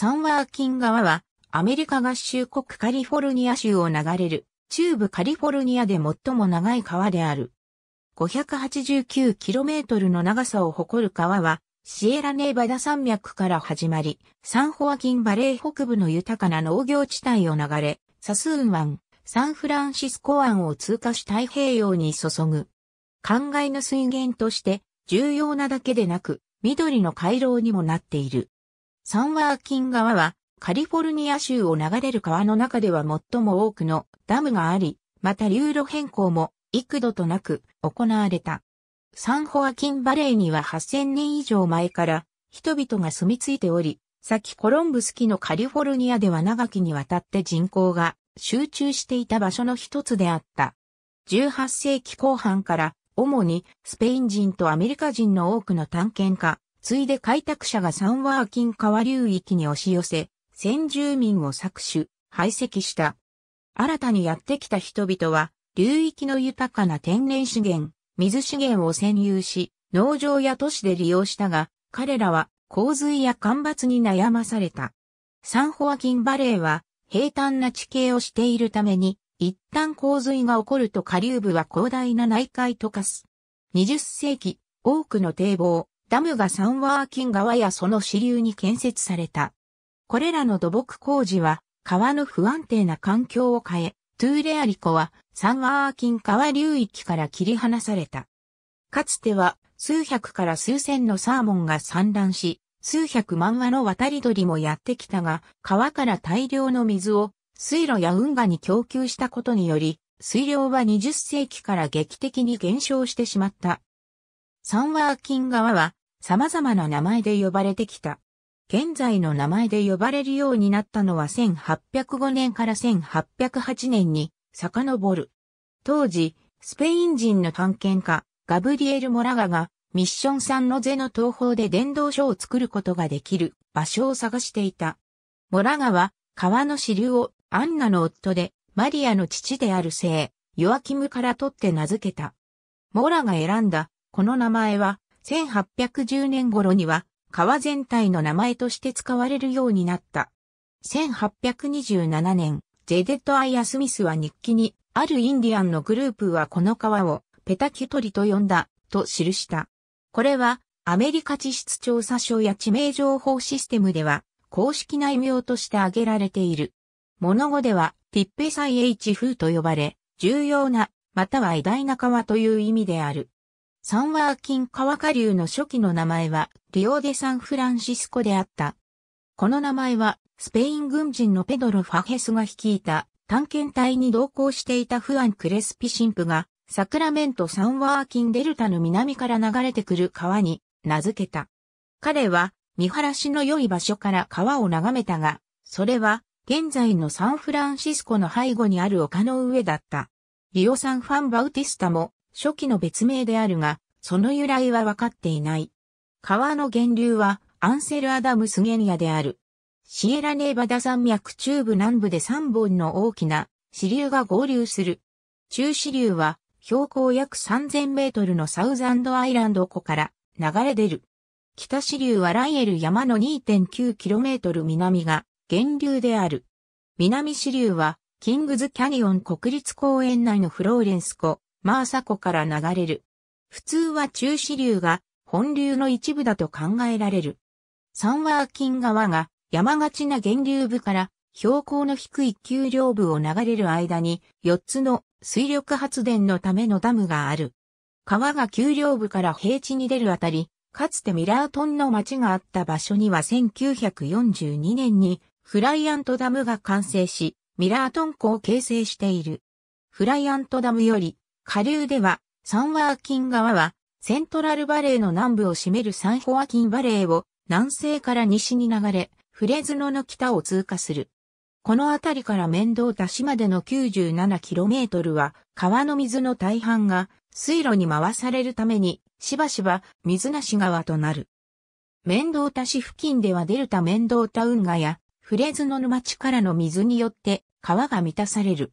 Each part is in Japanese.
サンワーキン川は、アメリカ合衆国カリフォルニア州を流れる、中部カリフォルニアで最も長い川である。589km の長さを誇る川は、シエラネーバダ山脈から始まり、サンホアキンバレー北部の豊かな農業地帯を流れ、サスーン湾、サンフランシスコ湾を通過し太平洋に注ぐ。灌漑の水源として、重要なだけでなく、緑の回廊にもなっている。サンワーキン川はカリフォルニア州を流れる川の中では最も多くのダムがあり、また流路変更も幾度となく行われた。サンホアキンバレーには8000年以上前から人々が住み着いており、先コロンブス期のカリフォルニアでは長きにわたって人口が集中していた場所の一つであった。18世紀後半から主にスペイン人とアメリカ人の多くの探検家、ついで開拓者がサンワーキン川流域に押し寄せ、先住民を搾取、排斥した。新たにやってきた人々は、流域の豊かな天然資源、水資源を占有し、農場や都市で利用したが、彼らは洪水や干ばつに悩まされた。サンホアキンバレーは平坦な地形をしているために、一旦洪水が起こると下流部は広大な内海と化す。20世紀、多くの堤防、ダムがサンワーキン川やその支流に建設された。これらの土木工事は川の不安定な環境を変え、トゥーレアリコはサンワーキン川流域から切り離された。かつては数百から数千のサーモンが散乱し、数百万羽の渡り鳥もやってきたが、川から大量の水を水路や運河に供給したことにより、水量は20世紀から劇的に減少してしまった。サンワーキン川は様々な名前で呼ばれてきた。現在の名前で呼ばれるようになったのは1805年から1808年に遡る。当時、スペイン人の探検家、ガブリエル・モラガが、ミッションサンノゼの東方で伝道書を作ることができる場所を探していた。モラガは、川の支流をアンナの夫で、マリアの父である聖、ヨアキムから取って名付けた。モラが選んだ、この名前は、1810年頃には川全体の名前として使われるようになった。1827年、ェデット・アイ・アスミスは日記に、あるインディアンのグループはこの川をペタキュトリと呼んだ、と記した。これは、アメリカ地質調査所や地名情報システムでは、公式内名として挙げられている。物語では、ティッペサイ・エイチ・フーと呼ばれ、重要な、または偉大な川という意味である。サンワーキン川下流の初期の名前はリオデサンフランシスコであった。この名前はスペイン軍人のペドロ・ファヘスが率いた探検隊に同行していたフアン・クレスピ神父がサクラメント・サンワーキンデルタの南から流れてくる川に名付けた。彼は見晴らしの良い場所から川を眺めたが、それは現在のサンフランシスコの背後にある丘の上だった。リオ・サン・ファン・バウティスタも初期の別名であるが、その由来は分かっていない。川の源流はアンセル・アダムス原野である。シエラネーバダ山脈中部南部で3本の大きな支流が合流する。中支流は標高約3000メートルのサウザンドアイランド湖から流れ出る。北支流はライエル山の2 9トル南が源流である。南支流はキングズキャニオン国立公園内のフローレンス湖、マーサ湖から流れる。普通は中支流が本流の一部だと考えられる。サンワーキン川が山がちな源流部から標高の低い丘陵部を流れる間に4つの水力発電のためのダムがある。川が丘陵部から平地に出るあたり、かつてミラートンの町があった場所には1942年にフライアントダムが完成し、ミラートン湖を形成している。フライアントダムより下流では、サンワーキン川は、セントラルバレーの南部を占めるサンホアキンバレーを南西から西に流れ、フレズノの北を通過する。この辺りから面倒田市までの 97km は、川の水の大半が水路に回されるために、しばしば水無し川となる。面倒田市付近ではデルタ面倒田運河や、フレズノの町からの水によって川が満たされる。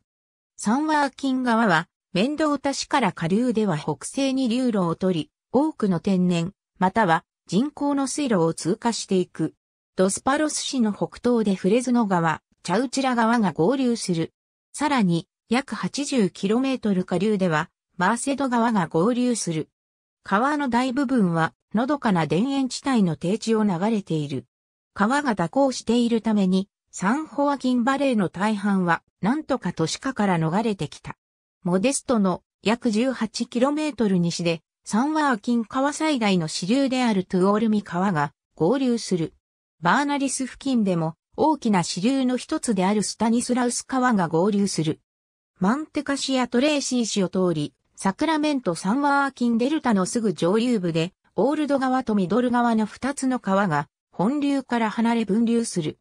サンワーキン川は面倒田市から下流では北西に流路を取り、多くの天然、または人工の水路を通過していく。ドスパロス市の北東でフレズノ川、チャウチラ川が合流する。さらに、約 80km 下流では、バーセド川が合流する。川の大部分は、のどかな田園地帯の低地を流れている。川が蛇行しているために、サンホアキンバレーの大半は、なんとか都市化から逃れてきた。モデストの約 18km 西で、サンワーキン川最大の支流であるトゥオルミ川が合流する。バーナリス付近でも大きな支流の一つであるスタニスラウス川が合流する。マンテカ市やトレーシー市を通り、サクラメントサンワーキンデルタのすぐ上流部で、オールド川とミドル川の二つの川が本流から離れ分流する。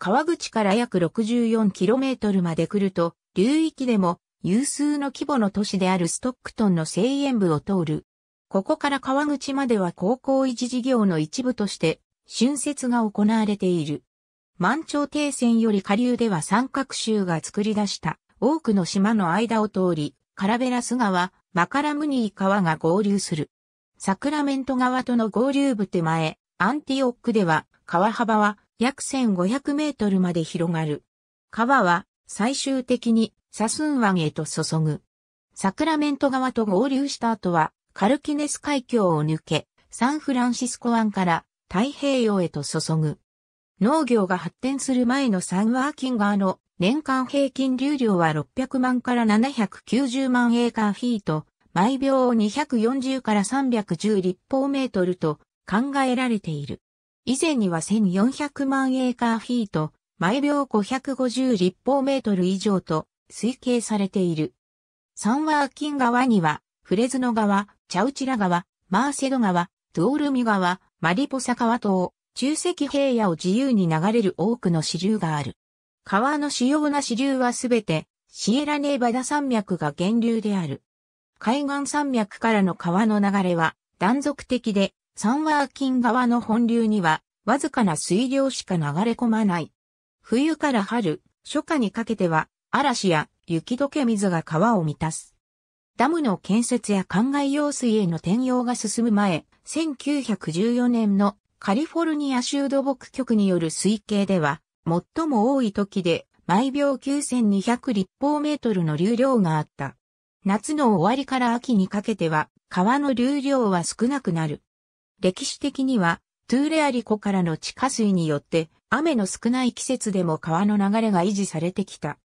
川口から約 64km まで来ると、流域でも有数の規模の都市であるストックトンの西縁部を通る。ここから川口までは高校維持事業の一部として、春節が行われている。満潮停戦より下流では三角州が作り出した多くの島の間を通り、カラベラス川、マカラムニー川が合流する。サクラメント川との合流部手前、アンティオックでは川幅は約1500メートルまで広がる。川は最終的にサスン湾へと注ぐ。サクラメント川と合流した後は、カルキネス海峡を抜け、サンフランシスコ湾から太平洋へと注ぐ。農業が発展する前のサンワーキン川の年間平均流量は600万から790万エーカーフィート、毎秒240から310立方メートルと考えられている。以前には1400万エーカーフィート、毎秒550立方メートル以上と推計されている。サンワーキン川には、フレズノ川、チャウチラ川、マーセド川、ドールミ川、マリポサ川等、中石平野を自由に流れる多くの支流がある。川の主要な支流はすべて、シエラネーバダ山脈が源流である。海岸山脈からの川の流れは断続的で、サンワーキン川の本流にはわずかな水量しか流れ込まない。冬から春、初夏にかけては嵐や雪解け水が川を満たす。ダムの建設や灌漑用水への転用が進む前、1914年のカリフォルニア州土木局による推計では、最も多い時で毎秒9200立方メートルの流量があった。夏の終わりから秋にかけては、川の流量は少なくなる。歴史的には、トゥーレアリ湖からの地下水によって、雨の少ない季節でも川の流れが維持されてきた。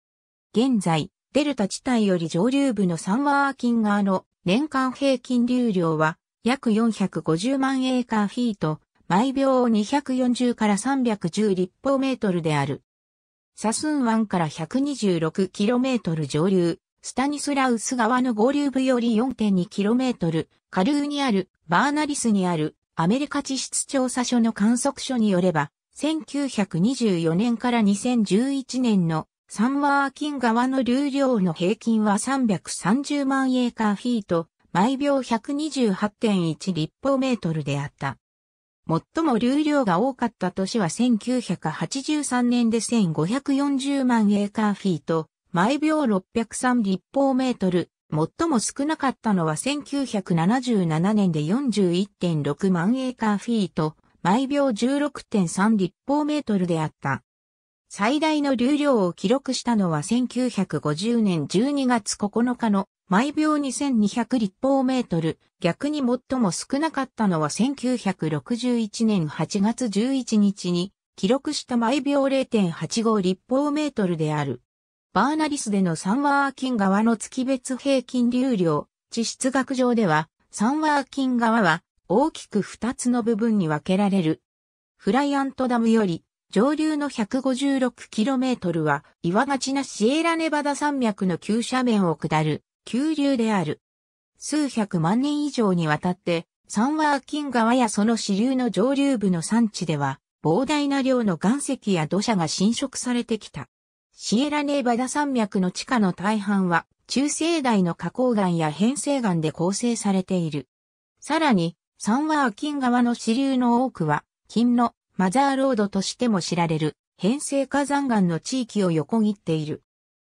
現在、デルタ地帯より上流部のサンワーキン側の年間平均流量は約450万エーカーフィート、毎秒240から310立方メートルである。サスン湾から1 2 6トル上流、スタニスラウス側の合流部より4 2ル、カ下流にあるバーナリスにあるアメリカ地質調査所の観測所によれば、1924年から2011年のサンワーキン側の流量の平均は330万エーカーフィート、毎秒128.1立方メートルであった。最も流量が多かった年は1983年で1540万エーカーフィート、毎秒603立方メートル。最も少なかったのは1977年で41.6万エーカーフィート、毎秒16.3立方メートルであった。最大の流量を記録したのは1950年12月9日の毎秒2200立方メートル、逆に最も少なかったのは1961年8月11日に記録した毎秒0.85立方メートルである。バーナリスでの3ワーキン側の月別平均流量、地質学上では3ワーキン側は大きく2つの部分に分けられる。フライアントダムより上流の 156km は岩がちなシエラネバダ山脈の急斜面を下る急流である。数百万年以上にわたって、サンワーキン川やその支流の上流部の山地では、膨大な量の岩石や土砂が侵食されてきた。シエラネバダ山脈の地下の大半は、中生代の花崗岩や変成岩で構成されている。さらに、サンワーキン川の支流の多くは、金のマザーロードとしても知られる、編成火山岩の地域を横切っている。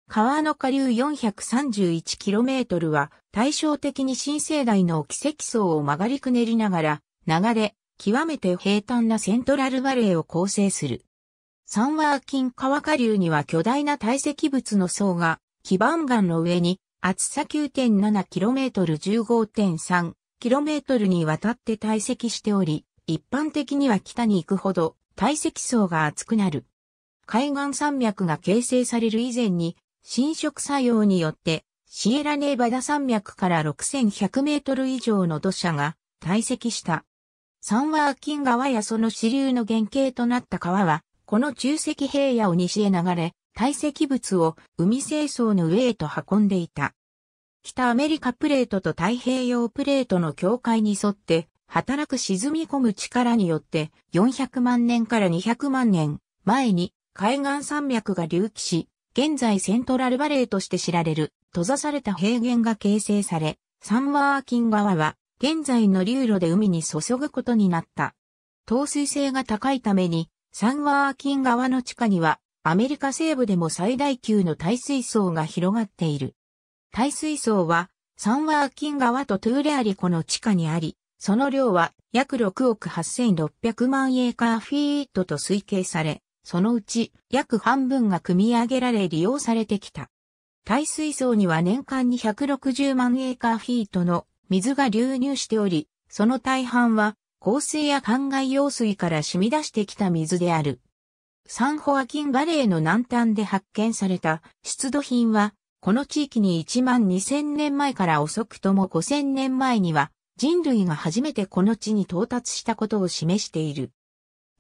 川の下流 431km は対照的に新生代の奇跡層を曲がりくねりながら流れ、極めて平坦なセントラルバレーを構成する。サンワーキン川下流には巨大な堆積物の層が基盤岩の上に厚さ 9.7km15.3km にわたって堆積しており、一般的には北に行くほど堆積層が厚くなる。海岸山脈が形成される以前に侵食作用によってシエラネーバダ山脈から6100メートル以上の土砂が堆積した。サンワーキン川やその支流の原型となった川は、この中石平野を西へ流れ、堆積物を海清掃の上へと運んでいた。北アメリカプレートと太平洋プレートの境界に沿って、働く沈み込む力によって400万年から200万年前に海岸山脈が隆起し、現在セントラルバレーとして知られる閉ざされた平原が形成され、サンワーキン川は現在の流路で海に注ぐことになった。透水性が高いためにサンワーキン川の地下にはアメリカ西部でも最大級の耐水層が広がっている。耐水層はサンワーキン川とトゥーレアリコの地下にあり、その量は約6億8600万エーカーフィートと推計され、そのうち約半分が組み上げられ利用されてきた。耐水槽には年間に160万エーカーフィートの水が流入しており、その大半は洪水や灌漑用水から染み出してきた水である。サンホアキンバレーの南端で発見された出土品は、この地域に1万2000年前から遅くとも5000年前には人類が初めてこの地に到達したことを示している。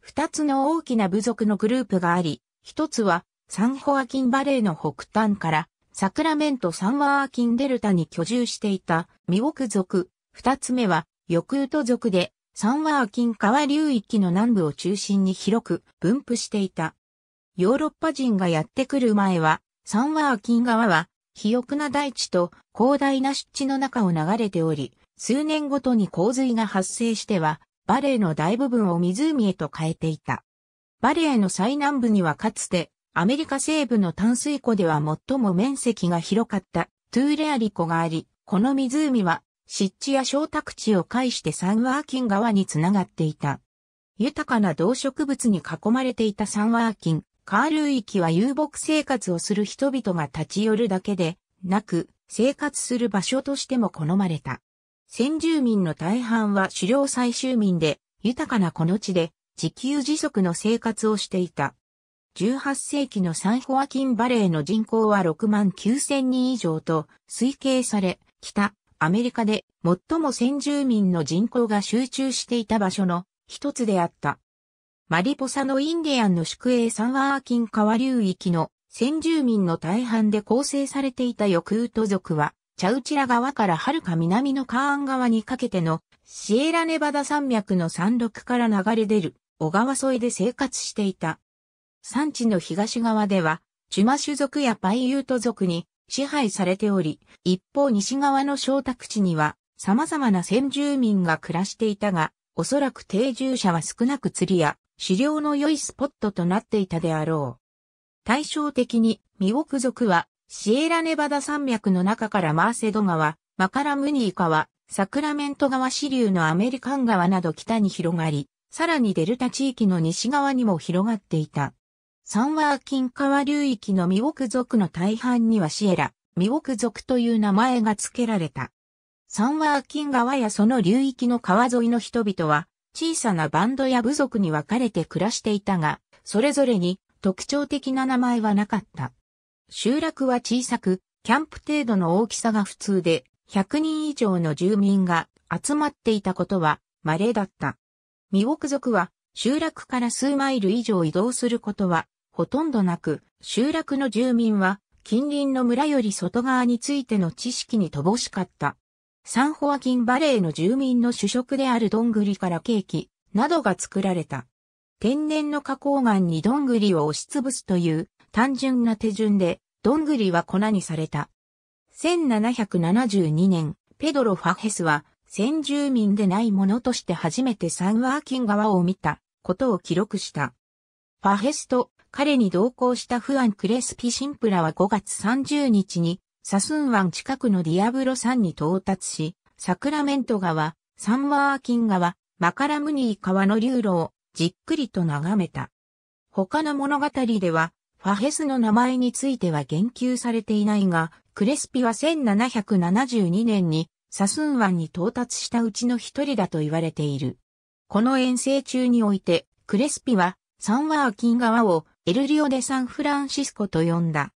二つの大きな部族のグループがあり、一つはサンホアキンバレーの北端からサクラメントサンワーキンデルタに居住していたミオク族、二つ目はヨクウト族でサンワーキン川流域の南部を中心に広く分布していた。ヨーロッパ人がやってくる前は、サンワーキン川は肥沃な大地と広大な湿地の中を流れており、数年ごとに洪水が発生しては、バレーの大部分を湖へと変えていた。バレーの最南部にはかつて、アメリカ西部の淡水湖では最も面積が広かったトゥーレアリ湖があり、この湖は湿地や小宅地を介してサンワーキン川につながっていた。豊かな動植物に囲まれていたサンワーキン、カールー域は遊牧生活をする人々が立ち寄るだけで、なく、生活する場所としても好まれた。先住民の大半は狩猟採集民で、豊かなこの地で、自給自足の生活をしていた。18世紀のサンホアキンバレーの人口は6万9000人以上と推計され、北、アメリカで最も先住民の人口が集中していた場所の一つであった。マリポサのインディアンの宿営サンワーキン川流域の先住民の大半で構成されていたヨクト族は、チャウチラ川からはるか南のカーン川にかけてのシエラネバダ山脈の山麓から流れ出る小川沿いで生活していた。産地の東側では、チュマ種族やパイユート族に支配されており、一方西側の小宅地には様々な先住民が暮らしていたが、おそらく定住者は少なく釣りや狩猟の良いスポットとなっていたであろう。対照的に、ミオク族はシエラネバダ山脈の中からマーセド川、マカラムニー川、サクラメント川支流のアメリカン川など北に広がり、さらにデルタ地域の西側にも広がっていた。サンワーキン川流域のミウク族の大半にはシエラ、ミウク族という名前が付けられた。サンワーキン川やその流域の川沿いの人々は、小さなバンドや部族に分かれて暮らしていたが、それぞれに特徴的な名前はなかった。集落は小さく、キャンプ程度の大きさが普通で、100人以上の住民が集まっていたことは稀だった。ミウォク族は集落から数マイル以上移動することはほとんどなく、集落の住民は近隣の村より外側についての知識に乏しかった。サンホアキンバレーの住民の主食であるどんぐりからケーキなどが作られた。天然の花崗岩にどんぐりを押しつぶすという単純な手順で、どんぐりは粉にされた。1772年、ペドロ・ファヘスは、先住民でないものとして初めてサンワーキン川を見たことを記録した。ファヘスと彼に同行したフアン・クレスピ・シンプラは5月30日にサスン湾近くのディアブロ山に到達し、サクラメント川、サンワーキン川、マカラムニー川の流路をじっくりと眺めた。他の物語ではファヘスの名前については言及されていないが、クレスピは1772年にサスン湾に到達したうちの一人だと言われている。この遠征中において、クレスピはサンワーキン川をエルリオでサンフランシスコと呼んだ。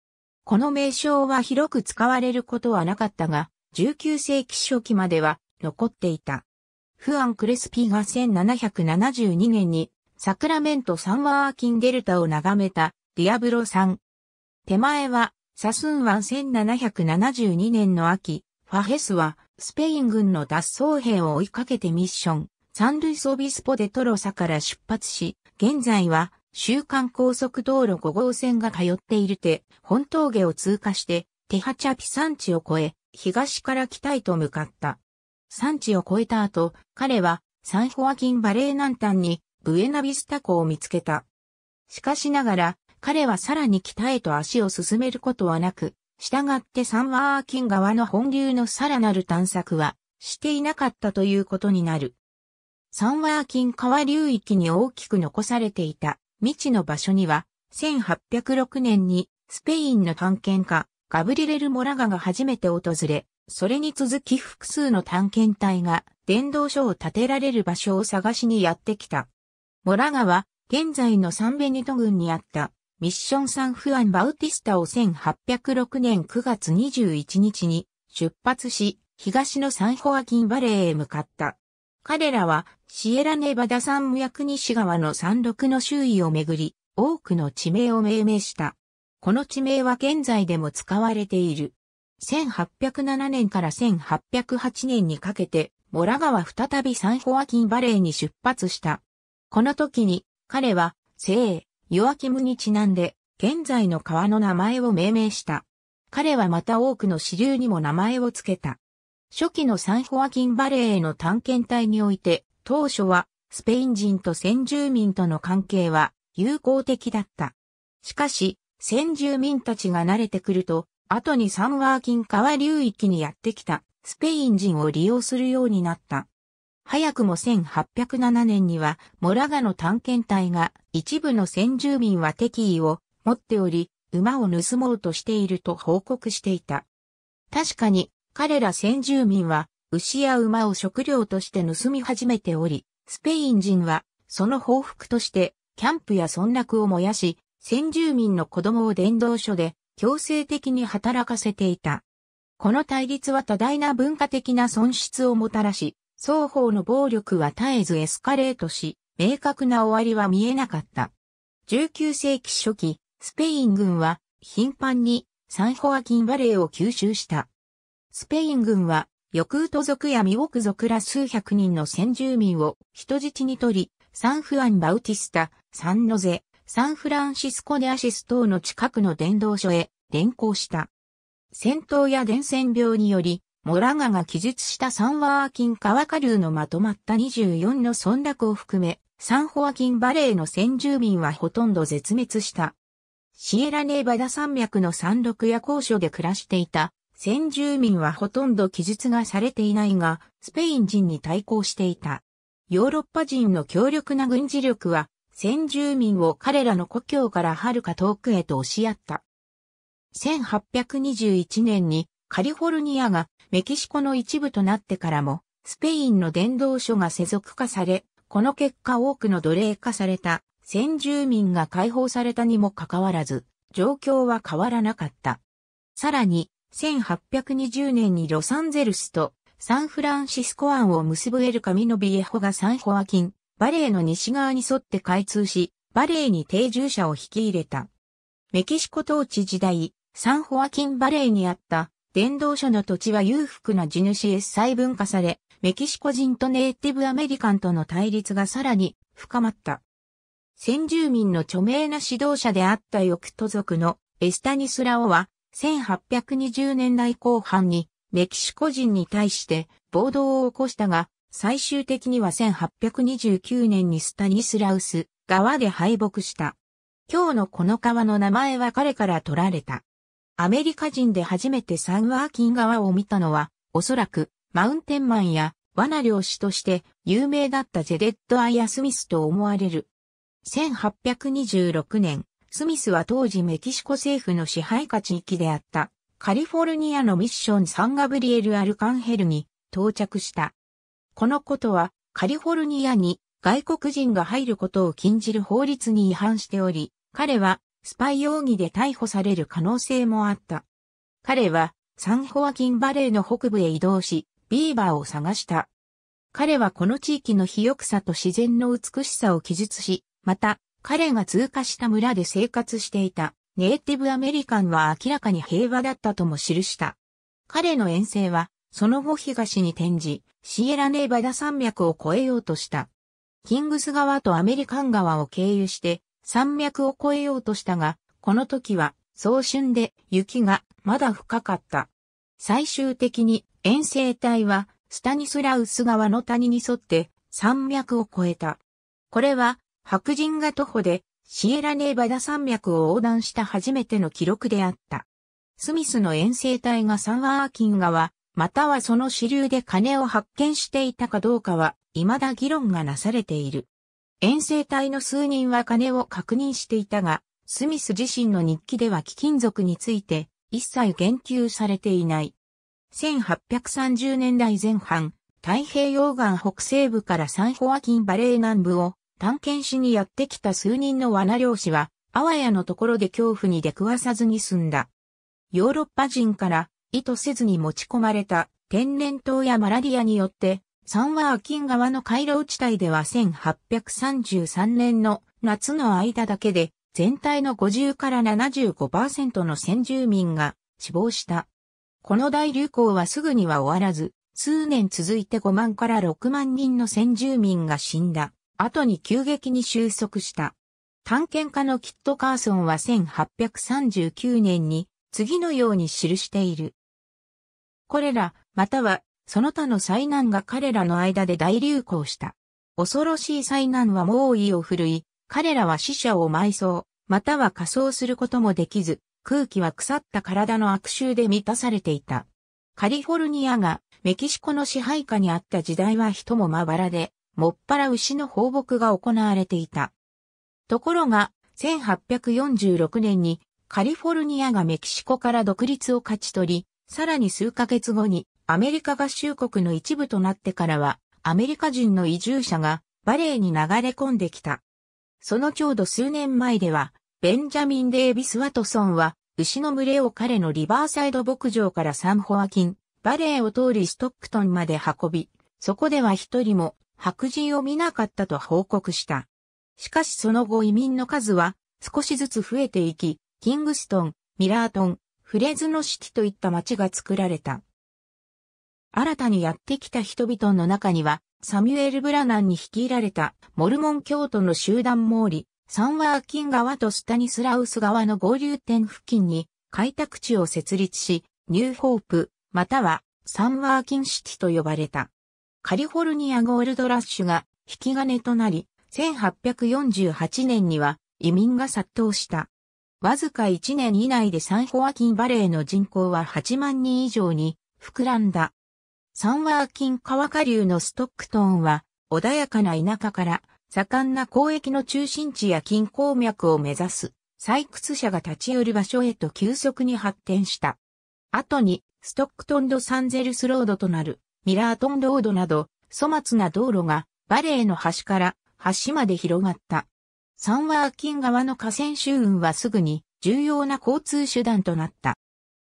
この名称は広く使われることはなかったが、19世紀初期までは残っていた。フアン・クレスピが1772年にサクラメント・サンワーキン・デルタを眺めたディアブロ3。手前は、サスンワン1772年の秋、ファヘスは、スペイン軍の脱走兵を追いかけてミッション、サンルイスオビスポでトロサから出発し、現在は、週間高速道路5号線が通っている手、本峠を通過して、テハチャピ山地を越え、東から北へと向かった。山地を越えた後、彼は、サンホアキンバレー南端に、ブエナビスタ湖を見つけた。しかしながら、彼はさらに北へと足を進めることはなく、従ってサンワーキン川の本流のさらなる探索はしていなかったということになる。サンワーキン川流域に大きく残されていた未知の場所には、1806年にスペインの探検家、ガブリレル・モラガが初めて訪れ、それに続き複数の探検隊が伝道所を建てられる場所を探しにやってきた。モラガは現在のサンベニト郡にあったミッション・サン・フアン・バウティスタを1806年9月21日に出発し、東のサンホアキンバレーへ向かった。彼らはシエラネバダ山脈西側の山麓の周囲をめぐり、多くの地名を命名した。この地名は現在でも使われている。1807年から1808年にかけて、モラガは再びサンホアキンバレーに出発した。この時に、彼は、聖、ヨアキムにちなんで、現在の川の名前を命名した。彼はまた多くの支流にも名前を付けた。初期のサンホアキンバレーへの探検隊において、当初はスペイン人と先住民との関係は友好的だった。しかし、先住民たちが慣れてくると、後にサンワーキン川流域にやってきたスペイン人を利用するようになった。早くも1807年にはモラガの探検隊が一部の先住民は敵意を持っており、馬を盗もうとしていると報告していた。確かに、彼ら先住民は、牛や馬を食料として盗み始めており、スペイン人は、その報復として、キャンプや村落を燃やし、先住民の子供を伝道所で強制的に働かせていた。この対立は多大な文化的な損失をもたらし、双方の暴力は絶えずエスカレートし、明確な終わりは見えなかった。19世紀初期、スペイン軍は頻繁にサンホアキンバレーを吸収した。スペイン軍は、翼ウ族やミオク族ら数百人の先住民を人質に取り、サンフアン・バウティスタ、サンノゼ、サンフランシスコ・デアシス等の近くの伝道所へ連行した。戦闘や伝染病により、モラガが記述したサンワーキン川下流のまとまった24の村落を含め、サンホアキンバレーの先住民はほとんど絶滅した。シエラネーバダ山脈の山麓や高所で暮らしていた先住民はほとんど記述がされていないが、スペイン人に対抗していた。ヨーロッパ人の強力な軍事力は、先住民を彼らの故郷から遥か遠くへと押しやった。1821年にカリフォルニアがメキシコの一部となってからも、スペインの伝道書が世俗化され、この結果多くの奴隷化された先住民が解放されたにもかかわらず、状況は変わらなかった。さらに、1820年にロサンゼルスとサンフランシスコ湾を結ぶエルカミノビエホがサンホアキン、バレーの西側に沿って開通し、バレーに定住者を引き入れた。メキシコ統治時代、サンホアキンバレーにあった伝道者の土地は裕福な地主へ細分化され、メキシコ人とネイティブアメリカンとの対立がさらに深まった。先住民の著名な指導者であったヨクト族のエスタニスラオは、1820年代後半にメキシコ人に対して暴動を起こしたが、最終的には1829年にスタニスラウス側で敗北した。今日のこの川の名前は彼から取られた。アメリカ人で初めてサンワーキン川を見たのは、おそらく、マウンテンマンや、罠漁師として有名だったジェデッド・アイア・スミスと思われる。1826年、スミスは当時メキシコ政府の支配下地域であったカリフォルニアのミッションサンガブリエル・アルカンヘルに到着した。このことはカリフォルニアに外国人が入ることを禁じる法律に違反しており、彼はスパイ容疑で逮捕される可能性もあった。彼はサンホアキンバレーの北部へ移動し、ビーバーを探した。彼はこの地域の肥沃さと自然の美しさを記述し、また、彼が通過した村で生活していたネイティブアメリカンは明らかに平和だったとも記した。彼の遠征は、その後東に転じ、シエラネーバダ山脈を越えようとした。キングス川とアメリカン川を経由して、山脈を越えようとしたが、この時は早春で雪がまだ深かった。最終的に遠征隊はスタニスラウス川の谷に沿って山脈を越えた。これは白人が徒歩でシエラネーバダ山脈を横断した初めての記録であった。スミスの遠征隊がサンワーキン川、またはその支流で金を発見していたかどうかは、未だ議論がなされている。遠征隊の数人は金を確認していたが、スミス自身の日記では貴金属について一切言及されていない。1830年代前半、太平洋岸北西部からサンホアキンバレー南部を探検しにやってきた数人の罠漁師は、あわやのところで恐怖に出くわさずに済んだ。ヨーロッパ人から意図せずに持ち込まれた天然痘やマラリアによって三和ーキン川の回廊地帯では1833年の夏の間だけで全体の50から75%の先住民が死亡した。この大流行はすぐには終わらず、数年続いて5万から6万人の先住民が死んだ。後に急激に収束した。探検家のキット・カーソンは1839年に次のように記している。これら、またはその他の災難が彼らの間で大流行した。恐ろしい災難は猛威を振るい、彼らは死者を埋葬、または仮装することもできず、空気は腐った体の悪臭で満たされていた。カリフォルニアがメキシコの支配下にあった時代は人もまばらで、もっぱら牛の放牧が行われていた。ところが、1846年にカリフォルニアがメキシコから独立を勝ち取り、さらに数ヶ月後にアメリカ合衆国の一部となってからは、アメリカ人の移住者がバレーに流れ込んできた。そのちょうど数年前では、ベンジャミン・デイビス・ワトソンは、牛の群れを彼のリバーサイド牧場からサンホアキン、バレーを通りストックトンまで運び、そこでは一人も白人を見なかったと報告した。しかしその後移民の数は少しずつ増えていき、キングストン、ミラートン、フレズノシティといった町が作られた。新たにやってきた人々の中には、サミュエル・ブラナンに率いられたモルモン教徒の集団モーリ、サンワーキン川とスタニスラウス川の合流点付近に開拓地を設立し、ニューホープ、またはサンワーキンシティと呼ばれた。カリフォルニアゴールドラッシュが引き金となり、1848年には移民が殺到した。わずか1年以内でサンホアキンバレーの人口は8万人以上に膨らんだ。サンワーキン川下流のストックトーンは、穏やかな田舎から、盛んな交易の中心地や近郊脈を目指す、採掘者が立ち寄る場所へと急速に発展した。後に、ストックトンド・サンゼルスロードとなる、ミラートンロードなど、粗末な道路が、バレーの端から橋まで広がった。サンワーキン川の河川周運はすぐに重要な交通手段となった。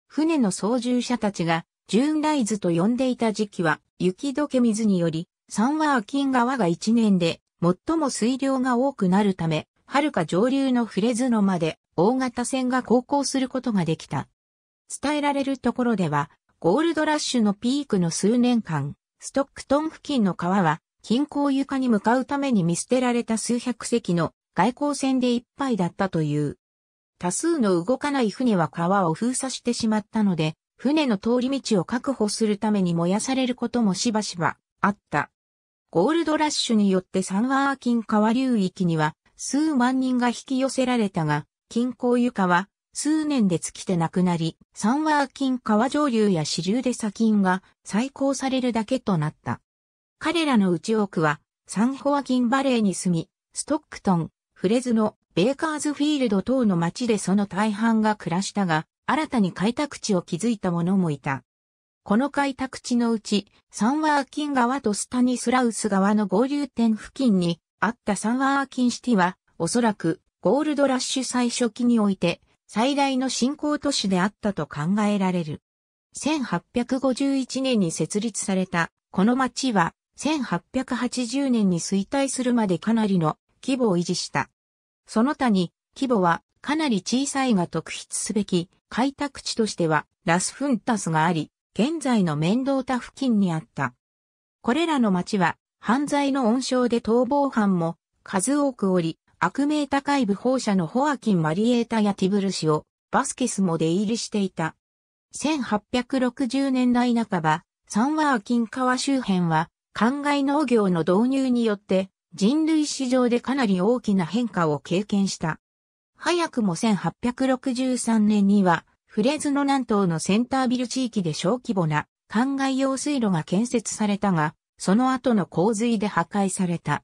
船の操縦者たちがジューンライズと呼んでいた時期は、雪解け水により、ワーキン川が一年で最も水量が多くなるため、遥か上流のフレズノまで大型船が航行することができた。伝えられるところでは、ゴールドラッシュのピークの数年間、ストックトン付近の川は、近郊床に向かうために見捨てられた数百隻の外交船でいっぱいだったという。多数の動かない船は川を封鎖してしまったので、船の通り道を確保するために燃やされることもしばしばあった。ゴールドラッシュによってサンワーキン川流域には数万人が引き寄せられたが、近郊床は数年で尽きてなくなり、サンワーキン川上流や支流で砂金が再興されるだけとなった。彼らの内奥はサンホワキンバレーに住み、ストックトン、フレズノ、ベーカーズフィールド等の町でその大半が暮らしたが、新たに開拓地を築いた者もいた。この開拓地のうち、サンワーキン川とスタニスラウス川の合流点付近にあったサンワーキンシティは、おそらくゴールドラッシュ最初期において、最大の新興都市であったと考えられる。1851年に設立された、この町は、1880年に衰退するまでかなりの規模を維持した。その他に、規模はかなり小さいが特筆すべき開拓地としてはラスフンタスがあり、現在の面倒田付近にあった。これらの町は犯罪の温床で逃亡犯も数多くおり、悪名高い武法者のホアキン・マリエータやティブル氏をバスケスも出入りしていた。1860年代半ば、サンワーキン川周辺は、灌漑農業の導入によって、人類史上でかなり大きな変化を経験した。早くも1863年には、フレズの南東のセンタービル地域で小規模な灌漑用水路が建設されたが、その後の洪水で破壊された。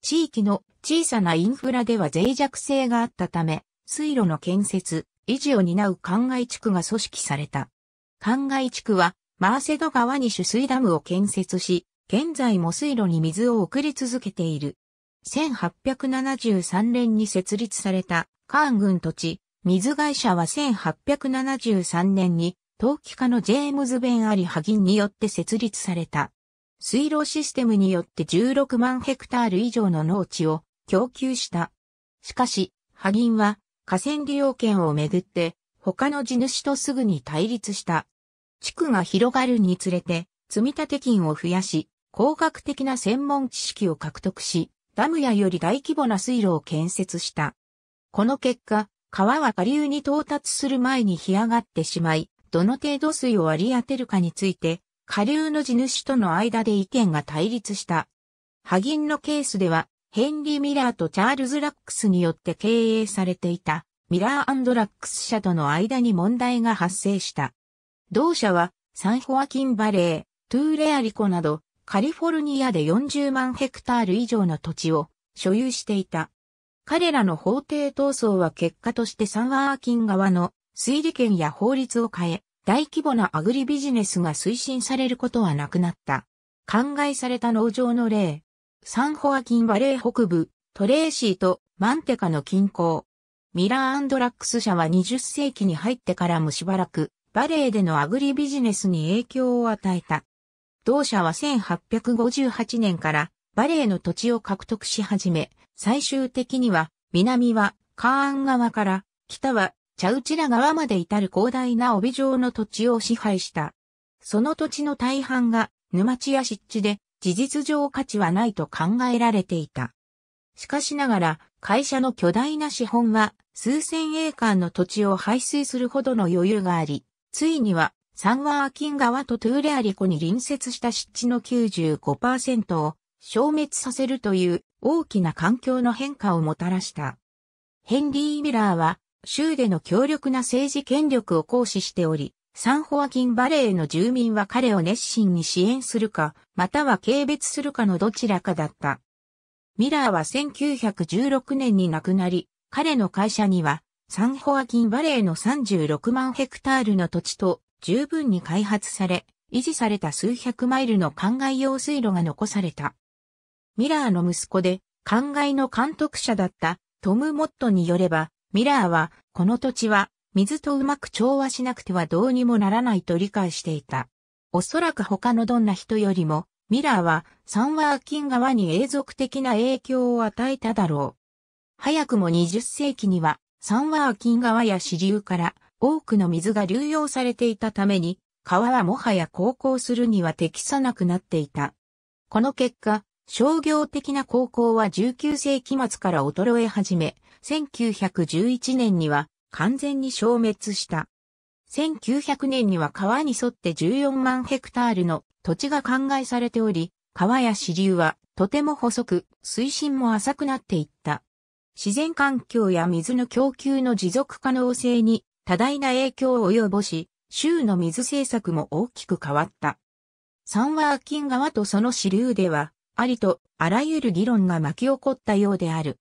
地域の小さなインフラでは脆弱性があったため、水路の建設、維持を担う灌漑地区が組織された。灌漑地区は、マーセド川に取水ダムを建設し、現在も水路に水を送り続けている。1873年に設立されたカーン軍土地、水会社は1873年に、陶器家のジェームズ・ベン・アリ・ハギンによって設立された。水路システムによって16万ヘクタール以上の農地を供給した。しかし、ハギンは河川利用権をめぐって他の地主とすぐに対立した。地区が広がるにつれて積立金を増やし、工学的な専門知識を獲得し、ダムやより大規模な水路を建設した。この結果、川は下流に到達する前に干上がってしまい、どの程度水を割り当てるかについて、下流の地主との間で意見が対立した。ハギンのケースでは、ヘンリー・ミラーとチャールズ・ラックスによって経営されていた、ミラーラックス社との間に問題が発生した。同社は、サンホアキンバレー、トゥーレアリコなど、カリフォルニアで40万ヘクタール以上の土地を所有していた。彼らの法廷闘争は結果としてサン・ワーキン側の推理権や法律を変え、大規模なアグリビジネスが推進されることはなくなった。考えされた農場の例。サンホアキンバレー北部、トレーシーとマンテカの近郊。ミラーラックス社は20世紀に入ってからもしばらく、バレーでのアグリビジネスに影響を与えた。同社は1858年からバレーの土地を獲得し始め、最終的には、南はカーン川から、北はチャウチラ川まで至る広大な帯状の土地を支配した。その土地の大半が沼地や湿地で、事実上価値はないと考えられていた。しかしながら、会社の巨大な資本は、数千英間の土地を排水するほどの余裕があり、ついには、サンワーキン川とトゥーレアリコに隣接した湿地の95%を消滅させるという大きな環境の変化をもたらした。ヘンリー・ミラーは州での強力な政治権力を行使しており、サンホアキンバレーの住民は彼を熱心に支援するか、または軽蔑するかのどちらかだった。ミラーは1916年に亡くなり、彼の会社にはサンホアキンバレーの36万ヘクタールの土地と十分に開発され、維持された数百マイルの灌漑用水路が残された。ミラーの息子で、灌漑の監督者だったトム・モットによれば、ミラーは、この土地は、水とうまく調和しなくてはどうにもならないと理解していた。おそらく他のどんな人よりも、ミラーは、サンワーキン川に永続的な影響を与えただろう。早くも20世紀には、サンワーキン川や支流から多くの水が流用されていたために、川はもはや航行するには適さなくなっていた。この結果、商業的な高校は19世紀末から衰え始め、1911年には完全に消滅した。1900年には川に沿って14万ヘクタールの土地が灌漑されており、川や支流はとても細く、水深も浅くなっていった。自然環境や水の供給の持続可能性に多大な影響を及ぼし、州の水政策も大きく変わった。サンワーキン川とその支流では、ありとあらゆる議論が巻き起こったようである。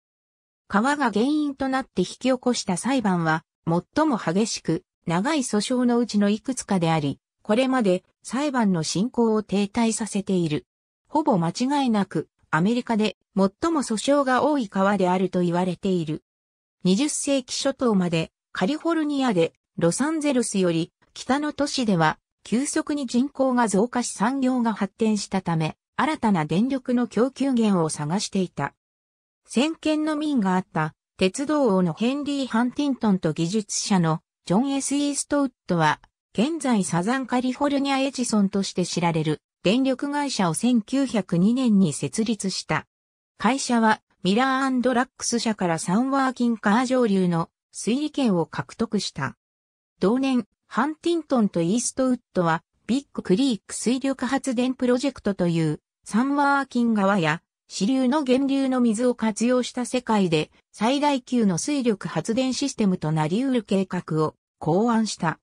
川が原因となって引き起こした裁判は、最も激しく、長い訴訟のうちのいくつかであり、これまで裁判の進行を停滞させている。ほぼ間違いなく、アメリカで最も訴訟が多い川であると言われている。20世紀初頭まで、カリフォルニアで、ロサンゼルスより、北の都市では、急速に人口が増加し産業が発展したため、新たな電力の供給源を探していた。先見の民があった鉄道王のヘンリー・ハンティントンと技術者のジョン・ S・ イーストウッドは、現在サザンカリフォルニアエジソンとして知られる電力会社を1902年に設立した。会社はミラーラックス社からサンワーキンカー上流の水利権を獲得した。同年、ハンティントンとイーストウッドはビッグクリーク水力発電プロジェクトというサンワーキン川や支流の源流の水を活用した世界で最大級の水力発電システムとなり得る計画を考案した。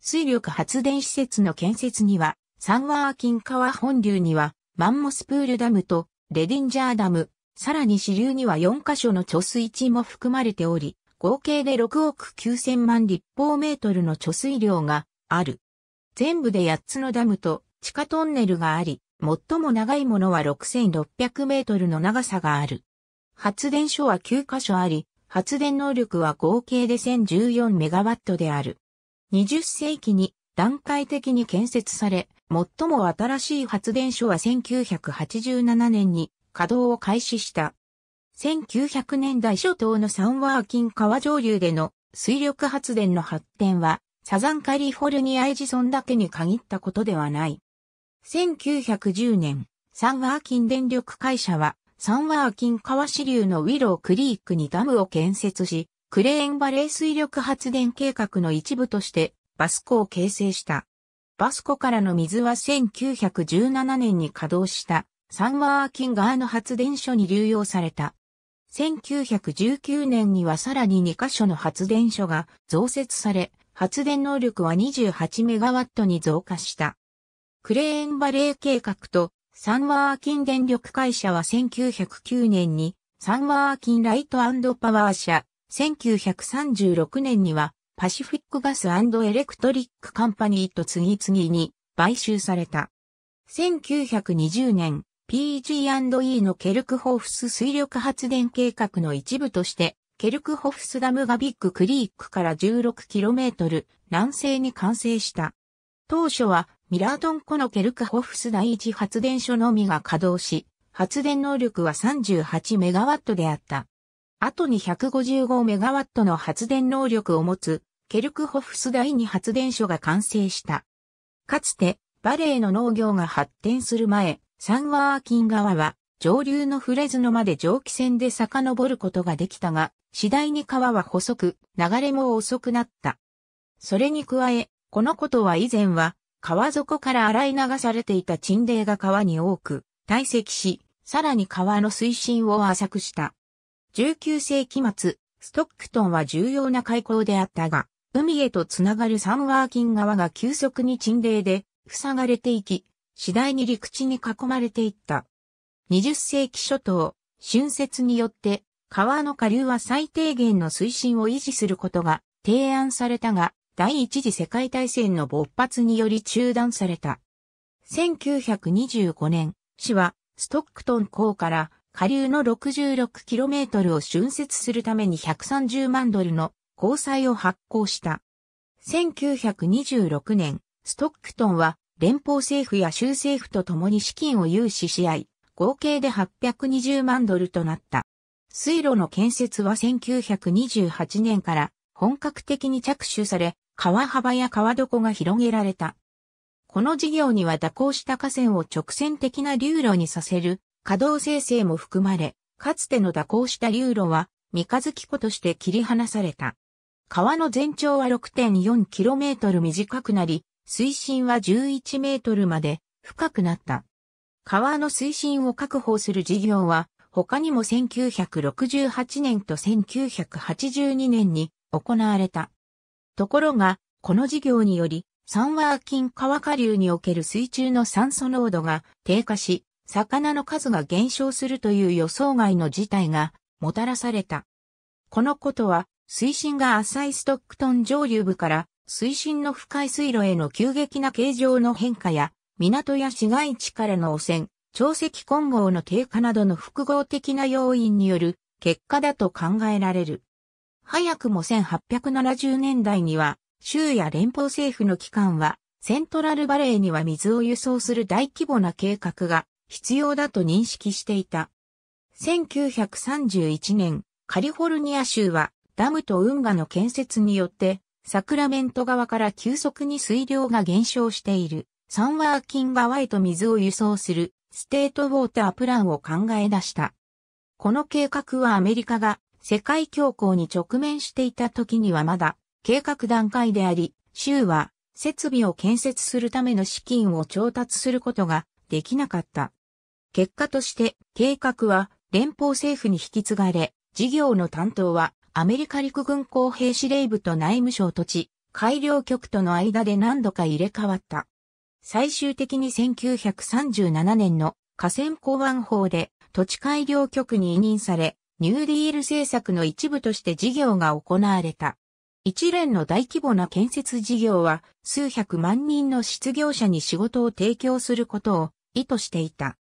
水力発電施設の建設には、サンワーキン川本流にはマンモスプールダムとレディンジャーダム、さらに支流には4カ所の貯水池も含まれており、合計で6億9000万立方メートルの貯水量がある。全部で8つのダムと地下トンネルがあり、最も長いものは6600メートルの長さがある。発電所は9カ所あり、発電能力は合計で1014メガワットである。20世紀に段階的に建設され、最も新しい発電所は1987年に稼働を開始した。1900年代初頭のサンワーキン川上流での水力発電の発展は、サザンカリフォルニアエジソンだけに限ったことではない。1910年、サンワーキン電力会社は、サンワーキン川支流のウィロークリークにダムを建設し、クレーンバレー水力発電計画の一部として、バスコを形成した。バスコからの水は1917年に稼働した、サンワーキン側の発電所に流用された。1919年にはさらに2カ所の発電所が増設され、発電能力は28メガワットに増加した。クレーンバレー計画とサンワーキン電力会社は1909年にサンワーキンライトパワー社、1936年にはパシフィックガスエレクトリックカンパニーと次々に買収された。1920年、PG&E のケルクホフス水力発電計画の一部として、ケルクホフスダムがビッグクリークから 16km 南西に完成した。当初はミラートン湖のケルクホフス第一発電所のみが稼働し、発電能力は38メガワットであった。後に155メガワットの発電能力を持つ、ケルクホフス第二発電所が完成した。かつて、バレーの農業が発展する前、サンワーキン川は、上流のフレズノまで蒸気船で遡ることができたが、次第に川は細く、流れも遅くなった。それに加え、このことは以前は、川底から洗い流されていた沈泥が川に多く堆積し、さらに川の水深を浅くした。19世紀末、ストックトンは重要な海溝であったが、海へとつながるサンワーキン川が急速に沈泥で塞がれていき、次第に陸地に囲まれていった。20世紀初頭、春節によって川の下流は最低限の水深を維持することが提案されたが、第一次世界大戦の勃発により中断された。1925年、市はストックトン港から下流の 66km を浚渫するために130万ドルの交際を発行した。1926年、ストックトンは連邦政府や州政府と共に資金を融資し合い、合計で820万ドルとなった。水路の建設は1928年から本格的に着手され、川幅や川床が広げられた。この事業には蛇行した河川を直線的な流路にさせる可動生成も含まれ、かつての蛇行した流路は三日月湖として切り離された。川の全長は 6.4km 短くなり、水深は 11m まで深くなった。川の水深を確保する事業は、他にも1968年と1982年に行われた。ところが、この事業により、酸ワーン川下流における水中の酸素濃度が低下し、魚の数が減少するという予想外の事態がもたらされた。このことは、水深が浅いストックトン上流部から水深の深い水路への急激な形状の変化や、港や市街地からの汚染、潮汐混合の低下などの複合的な要因による結果だと考えられる。早くも1870年代には、州や連邦政府の機関は、セントラルバレーには水を輸送する大規模な計画が必要だと認識していた。1931年、カリフォルニア州はダムと運河の建設によって、サクラメント側から急速に水量が減少している、サンワーキン側へと水を輸送する、ステートウォータープランを考え出した。この計画はアメリカが世界恐慌に直面していた時にはまだ計画段階であり、州は設備を建設するための資金を調達することができなかった。結果として計画は連邦政府に引き継がれ、事業の担当はアメリカ陸軍工兵司令部と内務省土地、改良局との間で何度か入れ替わった。最終的に1937年の河川港湾法で土地改良局に委任され、ニューディール政策の一部として事業が行われた。一連の大規模な建設事業は数百万人の失業者に仕事を提供することを意図していた。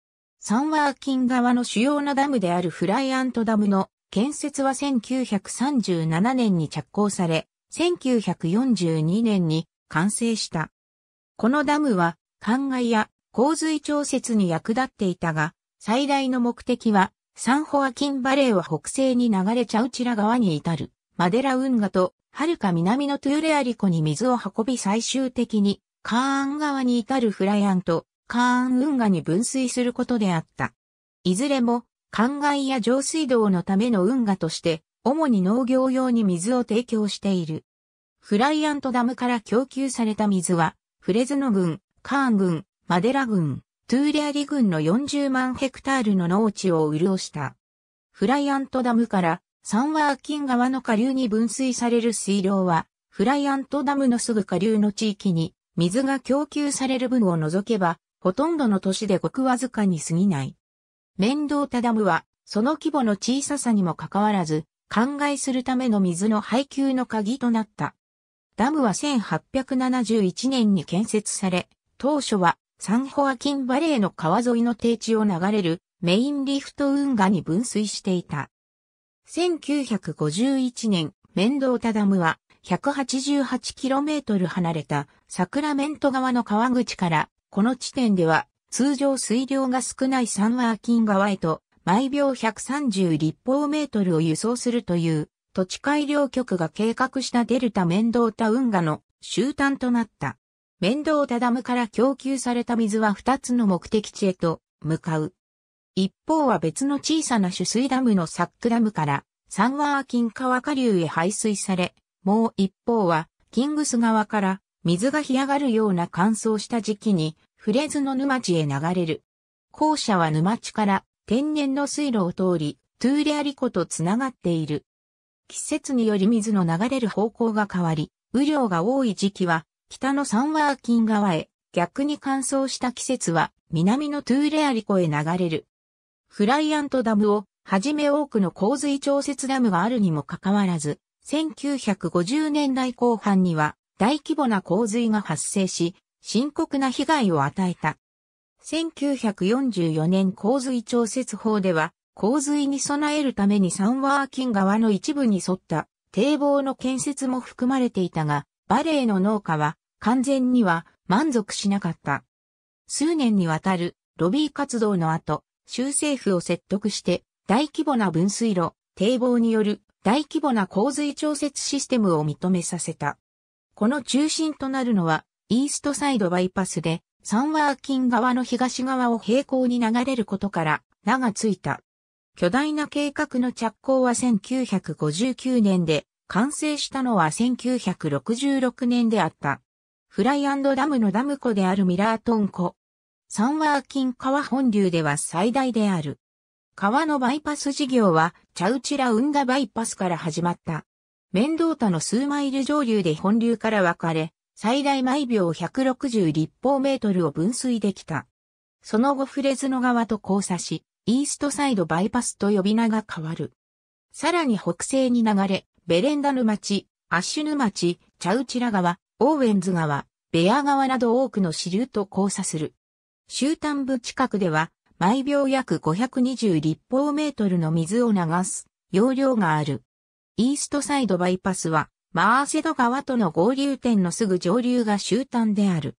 サンワーキン側の主要なダムであるフライアントダムの建設は1937年に着工され、1942年に完成した。このダムは、灌漑や洪水調節に役立っていたが、最大の目的はサンホアキンバレーは北西に流れチャウチラ川に至る、マデラ運河と、はるか南のトゥーレアリコに水を運び最終的に、カーン川に至るフライアンと、カーン運河に分水することであった。いずれも、灌漑や上水道のための運河として、主に農業用に水を提供している。フライアントダムから供給された水は、フレズノ郡、カーン郡、マデラ郡、トゥーレアリ郡の40万ヘクタールの農地を潤した。フライアントダムからサンワーキン川の下流に分水される水量は、フライアントダムのすぐ下流の地域に水が供給される分を除けば、ほとんどの都市でごくわずかに過ぎない。面倒たダムは、その規模の小ささにもかかわらず、灌漑するための水の配給の鍵となった。ダムは1871年に建設され、当初はサンホアキンバレーの川沿いの低地を流れるメインリフト運河に分水していた。1951年、メンドータダムは 188km 離れたサクラメント側の川口から、この地点では通常水量が少ないサンワーキン川へと毎秒130立方メートルを輸送するという土地改良局が計画したデルタメンドータ運河の終端となった。面倒たダムから供給された水は二つの目的地へと向かう。一方は別の小さな取水ダムのサックダムからサンワーキン川下流へ排水され、もう一方はキングス川から水が干上がるような乾燥した時期にフレズの沼地へ流れる。校舎は沼地から天然の水路を通り、トゥーレアリコとつながっている。季節により水の流れる方向が変わり、雨量が多い時期は北のサンワーキン川へ、逆に乾燥した季節は南のトゥーレアリコへ流れる。フライアントダムをはじめ多くの洪水調節ダムがあるにもかかわらず、1950年代後半には大規模な洪水が発生し、深刻な被害を与えた。1944年洪水調節法では、洪水に備えるためにサンワーキン川の一部に沿った堤防の建設も含まれていたが、バレーの農家は完全には満足しなかった。数年にわたるロビー活動の後、州政府を説得して大規模な分水路、堤防による大規模な洪水調節システムを認めさせた。この中心となるのはイーストサイドバイパスでサンワーキン側の東側を平行に流れることから名がついた。巨大な計画の着工は1959年で完成したのは1966年であった。フライダムのダム湖であるミラートン湖。サンワーキン川本流では最大である。川のバイパス事業は、チャウチラウンダバイパスから始まった。面倒他の数マイル上流で本流から分かれ、最大毎秒160立方メートルを分水できた。その後フレズノ川と交差し、イーストサイドバイパスと呼び名が変わる。さらに北西に流れ、ベレンダヌ町、アッシュヌ町、チャウチラ川、オーウェンズ川、ベア川など多くの支流と交差する。終端部近くでは、毎秒約520立方メートルの水を流す、容量がある。イーストサイドバイパスは、マーセド川との合流点のすぐ上流が終端である。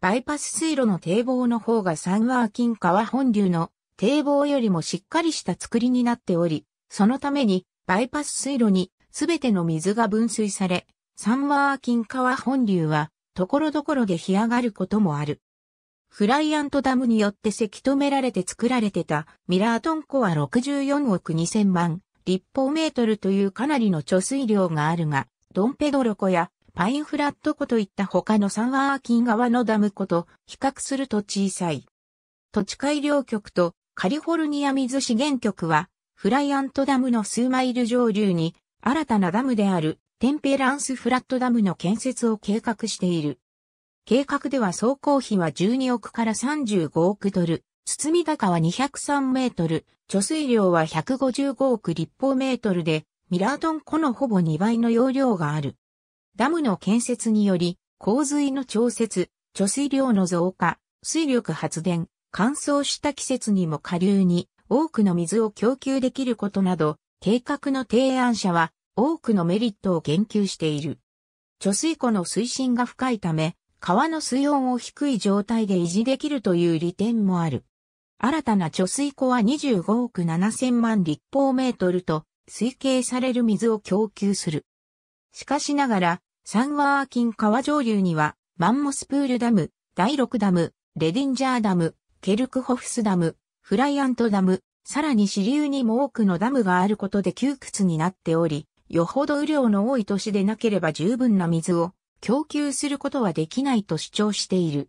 バイパス水路の堤防の方がサンワーキン川本流の堤防よりもしっかりした作りになっており、そのためにバイパス水路にすべての水が分水され、サンマーキン川本流は、ところどころで干上がることもある。フライアントダムによってせき止められて作られてたミラートン湖は64億2000万立方メートルというかなりの貯水量があるが、ドンペドロ湖やパインフラット湖といった他のサンワーキン川のダム湖と比較すると小さい。土地改良局とカリフォルニア水資源局は、フライアントダムの数マイル上流に新たなダムであるテンペランスフラットダムの建設を計画している。計画では総工費は12億から35億ドル、包み高は203メートル、貯水量は155億立方メートルで、ミラートン湖のほぼ2倍の容量がある。ダムの建設により、洪水の調節、貯水量の増加、水力発電、乾燥した季節にも下流に多くの水を供給できることなど、計画の提案者は多くのメリットを言及している。貯水湖の水深が深いため、川の水温を低い状態で維持できるという利点もある。新たな貯水湖は25億7000万立方メートルと推計される水を供給する。しかしながら、サンワーキン川上流には、マンモスプールダム、第6ダム、レディンジャーダム、ケルクホフスダム、フライアントダム、さらに支流にも多くのダムがあることで窮屈になっており、よほど雨量の多い都市でなければ十分な水を供給することはできないと主張している。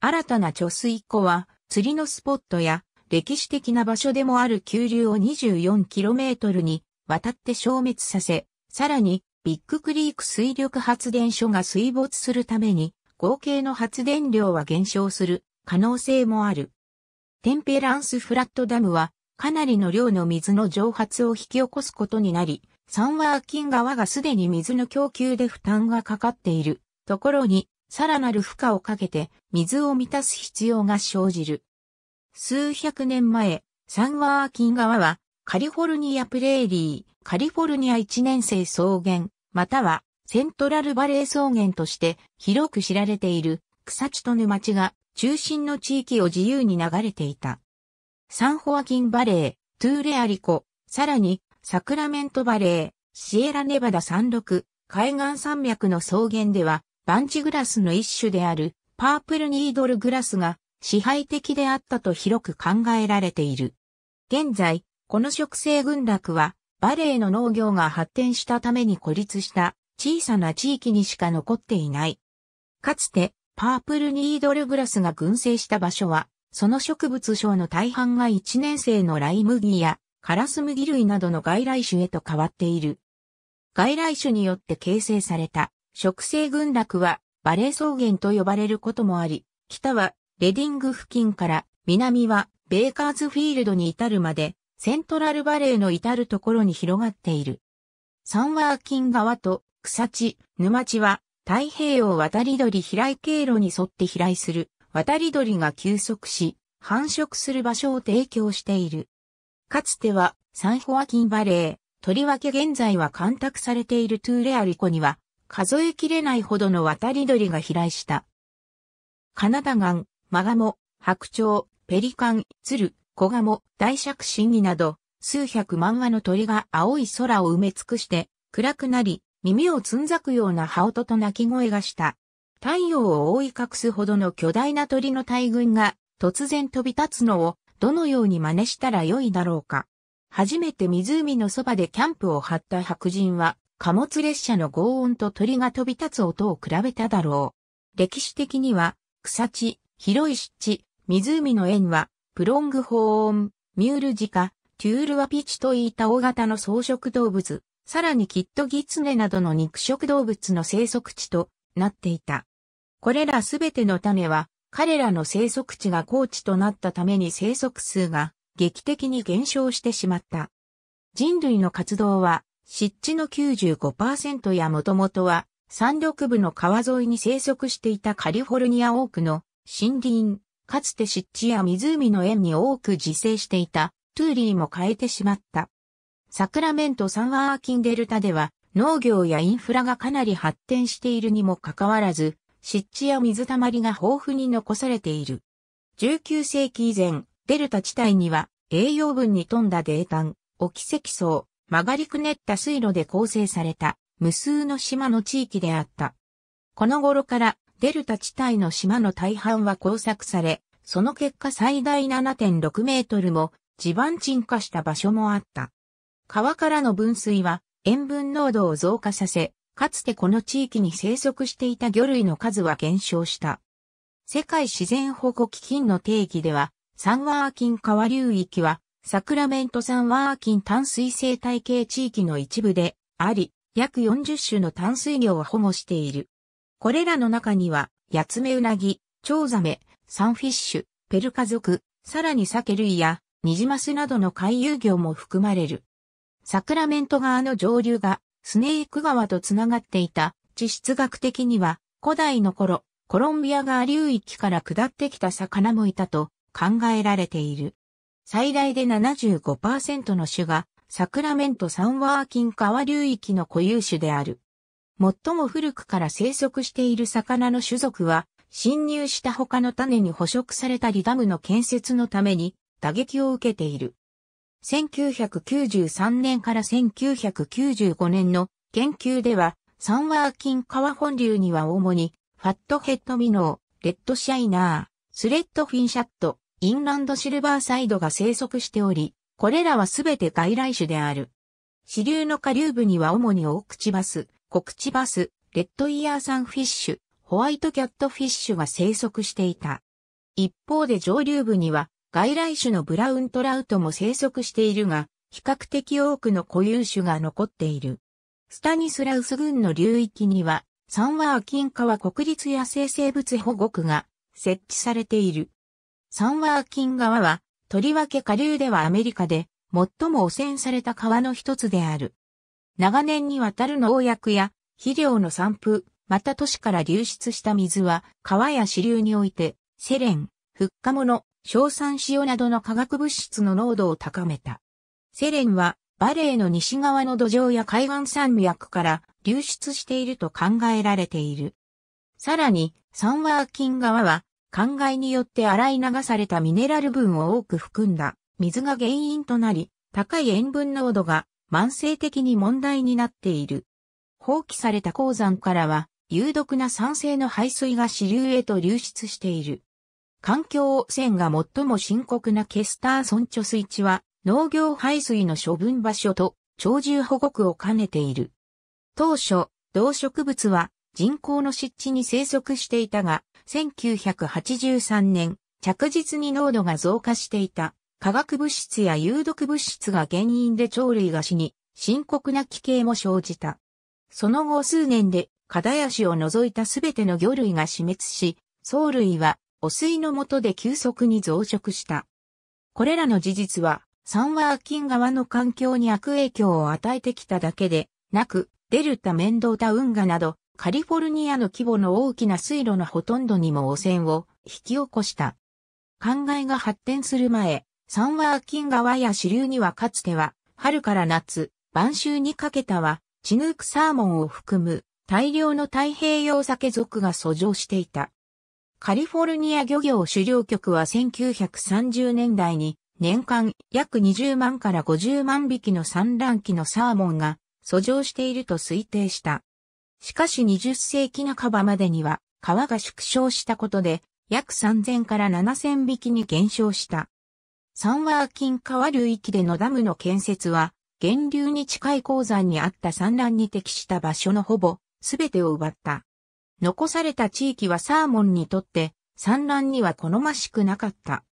新たな貯水湖は釣りのスポットや歴史的な場所でもある急流を 24km に渡って消滅させ、さらにビッグクリーク水力発電所が水没するために合計の発電量は減少する可能性もある。テンペランスフラットダムはかなりの量の水の蒸発を引き起こすことになり、サンワーキン側がすでに水の供給で負担がかかっているところに、さらなる負荷をかけて水を満たす必要が生じる。数百年前、サンワーキン側はカリフォルニアプレーリー、カリフォルニア一年生草原、またはセントラルバレー草原として広く知られている草地と沼地が中心の地域を自由に流れていた。サンホアキンバレー、トゥーレアリコ、さらにサクラメントバレー、シエラネバダ山麓、海岸山脈の草原では、バンチグラスの一種である、パープルニードルグラスが支配的であったと広く考えられている。現在、この植生群落は、バレーの農業が発展したために孤立した小さな地域にしか残っていない。かつて、パープルニードルグラスが群生した場所は、その植物症の大半が一年生のライ麦やカラス麦類などの外来種へと変わっている。外来種によって形成された植生群落はバレー草原と呼ばれることもあり、北はレディング付近から南はベーカーズフィールドに至るまでセントラルバレーの至るところに広がっている。サンワーキン川と草地、沼地は太平洋渡り鳥飛来経路に沿って飛来する渡り鳥が休息し繁殖する場所を提供している。かつてはサンホアキンバレー、とりわけ現在は干拓されているトゥーレアリコには数えきれないほどの渡り鳥が飛来した。カナダガン、マガモ、白鳥、ペリカン、ツル、コガモ、大尺神儀など、数百万羽の鳥が青い空を埋め尽くして、暗くなり、耳をつんざくような羽音と鳴き声がした。太陽を覆い隠すほどの巨大な鳥の大群が突然飛び立つのをどのように真似したらよいだろうか。初めて湖のそばでキャンプを張った白人は、貨物列車の轟音と鳥が飛び立つ音を比べただろう。歴史的には、草地、広い湿地、湖の縁は、プロングホーン、ミュールジカ、テュールワピチといった大型の草食動物、さらにキットギツネなどの肉食動物の生息地となっていた。これらすべての種は彼らの生息地が高地となったために生息数が劇的に減少してしまった。人類の活動は湿地の95%やもともとは山緑部の川沿いに生息していたカリフォルニア多くの森林、かつて湿地や湖の縁に多く自生していたトゥーリーも変えてしまった。サクラメントサンワーキンデルタでは農業やインフラがかなり発展しているにもかかわらず、湿地や水たまりが豊富に残されている。19世紀以前、デルタ地帯には栄養分に富んだ泥炭、沖積層、曲がりくねった水路で構成された無数の島の地域であった。この頃からデルタ地帯の島の大半は工作され、その結果最大7.6メートルも地盤沈下した場所もあった。川からの分水は塩分濃度を増加させ、かつてこの地域に生息していた魚類の数は減少した。世界自然保護基金の定義では、サンワーキン川流域は、サクラメントサンワーキン淡水生態系地域の一部であり、約40種の淡水魚を保護している。これらの中には、ヤツメウナギ、チョウザメ、サンフィッシュ、ペルカ族、さらにサケ類やニジマスなどの回遊魚も含まれる。サクラメント川の上流がスネーク川とつながっていた、地質学的には、古代の頃、コロンビア川流域から下ってきた魚もいたと考えられている。最大で75%の種が、サクラメントサンワーキン川流域の固有種である。最も古くから生息している魚の種族は、侵入した他の種に捕食されたりダムの建設のために打撃を受けている。1993年から1995年の研究では、サンワーキン川本流には主に、ファットヘッドミノー、レッドシャイナー、スレッドフィンシャット、インランドシルバーサイドが生息しており、これらはすべて外来種である。支流の下流部には主にオオクチバス、コクチバス、レッドイヤーサンフィッシュ、ホワイトキャットフィッシュが生息していた。一方で上流部には外来種のブラウントラウトも生息しているが、比較的多くの固有種が残っている。スタニスラウス群の流域には、サンワーキンカワ国立野生生物保護区が設置されている。サンワーキン川は、とりわけ下流ではアメリカで最も汚染された川の一つである。長年にわたる農薬や肥料の散布、また都市から流出した水は川や支流においてセレン、復化物、硝酸塩などの化学物質の濃度を高めた。セレンはバレーの西側の土壌や海岸山脈から流出していると考えられている。さらに、サンワーキン側は、灌漑によって洗い流されたミネラル分を多く含んだ水が原因となり、高い塩分濃度が慢性的に問題になっている。放棄された鉱山からは、有毒な酸性の排水が支流へと流出している。環境汚染が最も深刻なケスター村ン貯水池は農業排水の処分場所と鳥獣保護区を兼ねている。当初、動植物は人工の湿地に生息していたが、1983年、着実に濃度が増加していた化学物質や有毒物質が原因で鳥類が死に、深刻な危険も生じた。その後数年で、カダヤシを除いたすべての魚類が死滅し、藻類は汚水の下で急速に増殖した。これらの事実は、サンワーキン側の環境に悪影響を与えてきただけで、なく、デルタ・メンドータ・運河など、カリフォルニアの規模の大きな水路のほとんどにも汚染を引き起こした。灌漑が発展する前、サンワーキン川や支流にはかつては、春から夏、晩秋にかけたは、チヌークサーモンを含む大量の太平洋酒族が遡上していた。カリフォルニア漁業狩猟局は1930年代に年間約20万から50万匹の産卵期のサーモンが遡上していると推定した。しかし20世紀半ばまでには川が縮小したことで約3000から7000匹に減少した。サンワーキン川流域でのダムの建設は源流に近い鉱山にあった産卵に適した場所のほぼ全てを奪った。残された地域はサーモンにとって産卵には好ましくなかった。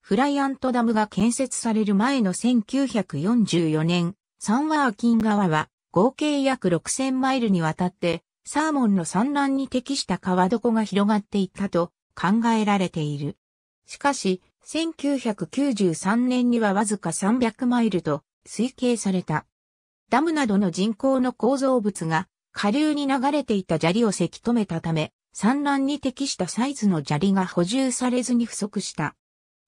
フライアントダムが建設される前の1944年、サンワーキン川は合計約6000マイルにわたってサーモンの産卵に適した川床が広がっていったと考えられている。しかし、1993年にはわずか300マイルと推計された。ダムなどの人工の構造物が下流に流れていた砂利をせき止めたため、産卵に適したサイズの砂利が補充されずに不足した。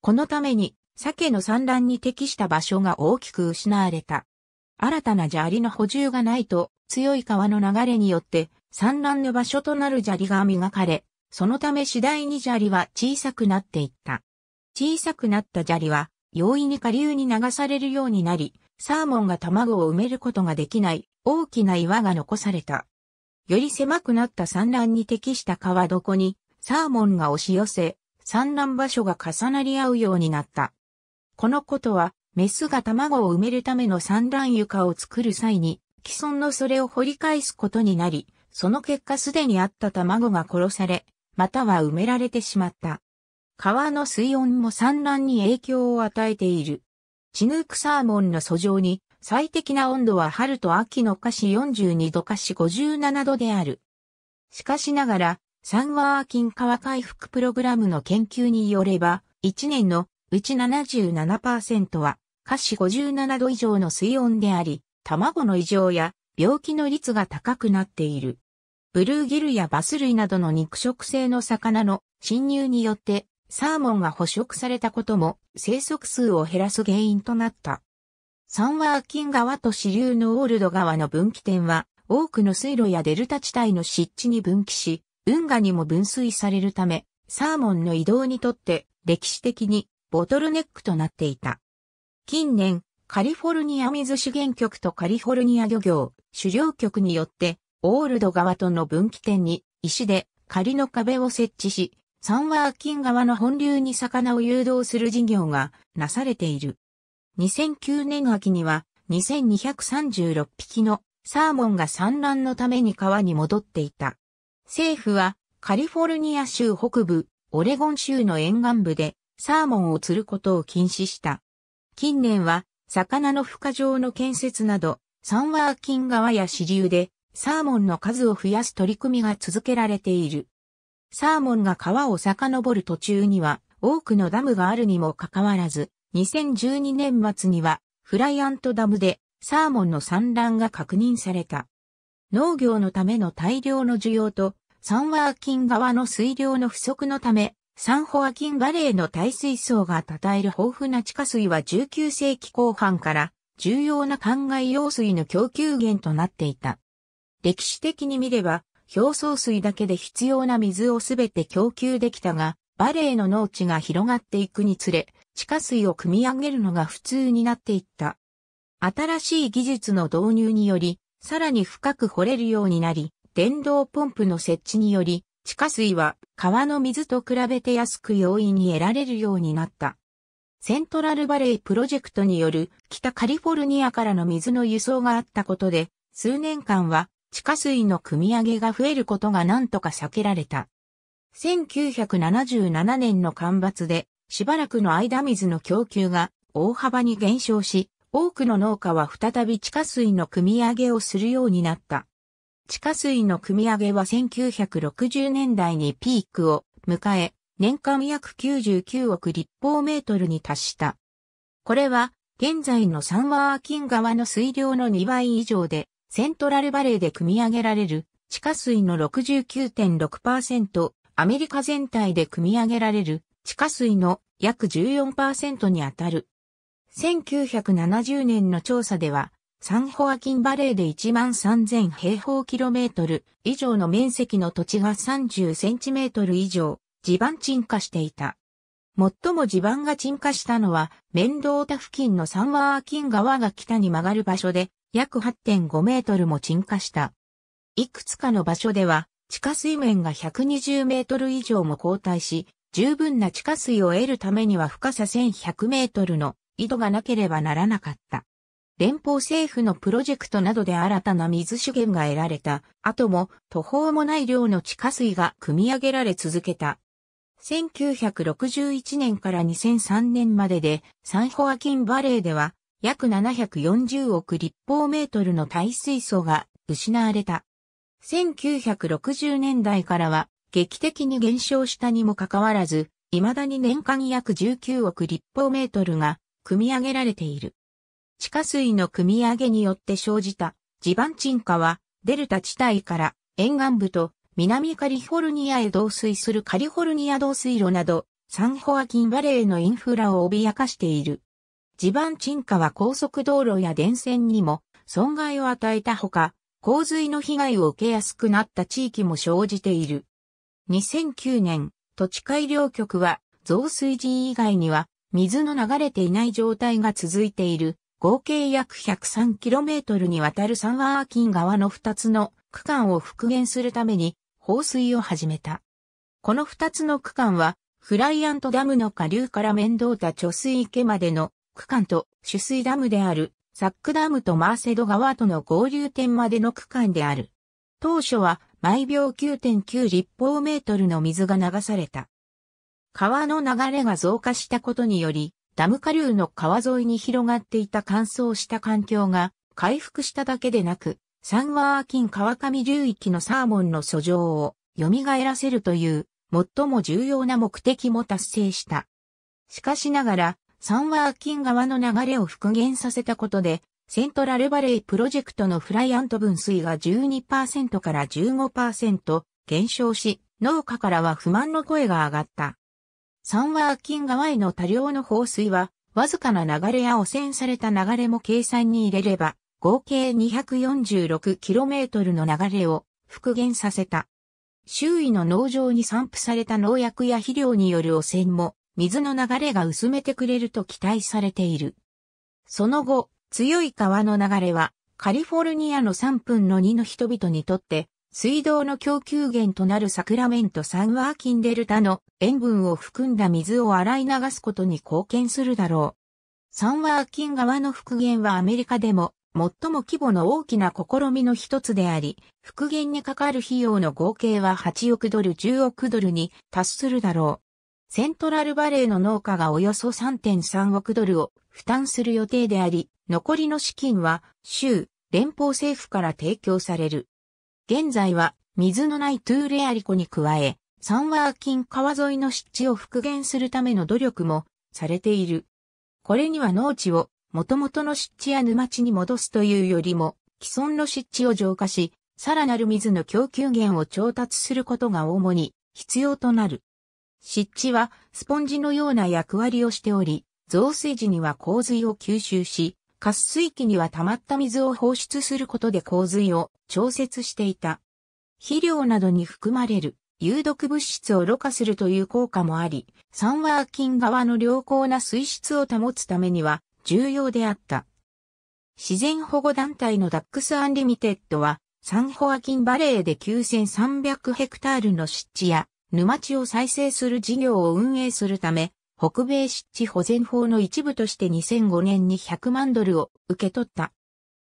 このために、鮭の産卵に適した場所が大きく失われた。新たな砂利の補充がないと、強い川の流れによって、産卵の場所となる砂利が磨かれ、そのため次第に砂利は小さくなっていった。小さくなった砂利は、容易に下流に流されるようになり、サーモンが卵を埋めることができない大きな岩が残された。より狭くなった産卵に適した川床にサーモンが押し寄せ、産卵場所が重なり合うようになった。このことは、メスが卵を埋めるための産卵床を作る際に、既存のそれを掘り返すことになり、その結果すでにあった卵が殺され、または埋められてしまった。川の水温も産卵に影響を与えている。血抜くサーモンの遡上に最適な温度は春と秋の華氏42度華氏57度である。しかしながら、サンワーキン川回復プログラムの研究によれば、1年のうち77%は、華氏57度以上の水温であり、卵の異常や病気の率が高くなっている。ブルーギルやバス類などの肉食性の魚の侵入によって、サーモンが捕食されたことも生息数を減らす原因となった。サンワーキン川と支流のオールド川の分岐点は、多くの水路やデルタ地帯の湿地に分岐し、運河にも分水されるため、サーモンの移動にとって歴史的にボトルネックとなっていた。近年、カリフォルニア水資源局とカリフォルニア漁業、狩猟局によって、オールド川との分岐点に石で仮の壁を設置し、サンワーキン川の本流に魚を誘導する事業がなされている。2009年秋には2236匹のサーモンが産卵のために川に戻っていた。政府はカリフォルニア州北部、オレゴン州の沿岸部でサーモンを釣ることを禁止した。近年は魚の孵化場の建設など、サンワーキン川や支流でサーモンの数を増やす取り組みが続けられている。サーモンが川を遡る途中には多くのダムがあるにもかかわらず、2012年末にはフライアントダムでサーモンの産卵が確認された。農業のための大量の需要とサンワーキン側の水量の不足のため、サンホアキンバレーの耐水層が称える豊富な地下水は19世紀後半から重要な灌漑用水の供給源となっていた。歴史的に見れば、表層水だけで必要な水をすべて供給できたが、バレーの農地が広がっていくにつれ、地下水を汲み上げるのが普通になっていった。新しい技術の導入により、さらに深く掘れるようになり、電動ポンプの設置により、地下水は川の水と比べて安く容易に得られるようになった。セントラルバレープロジェクトによる北カリフォルニアからの水の輸送があったことで、数年間は地下水の汲み上げが増えることが何とか避けられた。1977年の干ばつでしばらくの間水の供給が大幅に減少し、多くの農家は再び地下水の汲み上げをするようになった。地下水の汲み上げは1960年代にピークを迎え、年間約99億立方メートルに達した。これは、現在のサンワーキン川の水量の2倍以上で、セントラルバレーで汲み上げられる地下水の69.6%、アメリカ全体で汲み上げられる地下水の約14%にあたる。1970年の調査では、サンホアキンバレーで1万3000平方キロメートル以上の面積の土地が30センチメートル以上、地盤沈下していた。最も地盤が沈下したのは、メンドータ付近のサンワーキン川が北に曲がる場所で、約8.5メートルも沈下した。いくつかの場所では、地下水面が120メートル以上も後退し、十分な地下水を得るためには深さ1100メートルの井戸がなければならなかった。連邦政府のプロジェクトなどで新たな水資源が得られた後も途方もない量の地下水が組み上げられ続けた。1961年から2003年まででサンホアキンバレーでは約740億立方メートルの耐水素が失われた。1960年代からは劇的に減少したにもかかわらず、未だに年間約19億立方メートルが組み上げられている。地下水の組み上げによって生じた地盤沈下は、デルタ地帯から沿岸部と南カリフォルニアへ同水するカリフォルニア導水路など、サンホアキンバレーのインフラを脅かしている。地盤沈下は高速道路や電線にも損害を与えたほか、洪水の被害を受けやすくなった地域も生じている。2009年、土地改良局は増水時以外には水の流れていない状態が続いている合計約 103km にわたるサンワーキン川の2つの区間を復元するために放水を始めた。この2つの区間はフライアントダムの下流から面倒た貯水池までの区間と取水ダムであるサックダムとマーセド川との合流点までの区間である。当初は毎秒9.9立方メートルの水が流された。川の流れが増加したことにより、ダム下流の川沿いに広がっていた乾燥した環境が回復しただけでなく、サンワーキン川上流域のサーモンの素状を蘇らせるという最も重要な目的も達成した。しかしながら、サンワーキン川の流れを復元させたことで、セントラルバレープロジェクトのフライアント分水が12%から15%減少し、農家からは不満の声が上がった。サンワーキン川への多量の放水は、わずかな流れや汚染された流れも計算に入れれば、合計 246km の流れを復元させた。周囲の農場に散布された農薬や肥料による汚染も、水の流れが薄めてくれると期待されている。その後、強い川の流れは、カリフォルニアの3分の2の人々にとって、水道の供給源となるサクラメントサンワーキンデルタの塩分を含んだ水を洗い流すことに貢献するだろう。サンワーキン側の復元はアメリカでも最も規模の大きな試みの一つであり、復元にかかる費用の合計は8億ドル10億ドルに達するだろう。セントラルバレーの農家がおよそ3.3億ドルを負担する予定であり、残りの資金は州、連邦政府から提供される。現在は水のないトゥーレアリコに加え、サンワーキン川沿いの湿地を復元するための努力もされている。これには農地を元々の湿地や沼地に戻すというよりも、既存の湿地を浄化し、さらなる水の供給源を調達することが主に必要となる。湿地はスポンジのような役割をしており、増水時には洪水を吸収し、滑水器には溜まった水を放出することで洪水を調節していた。肥料などに含まれる有毒物質をろ過するという効果もあり、サンワーキン側の良好な水質を保つためには重要であった。自然保護団体のダックスアンリミテッドは、サンホアキンバレーで9300ヘクタールの湿地や沼地を再生する事業を運営するため、北米湿地保全法の一部として2005年に100万ドルを受け取った。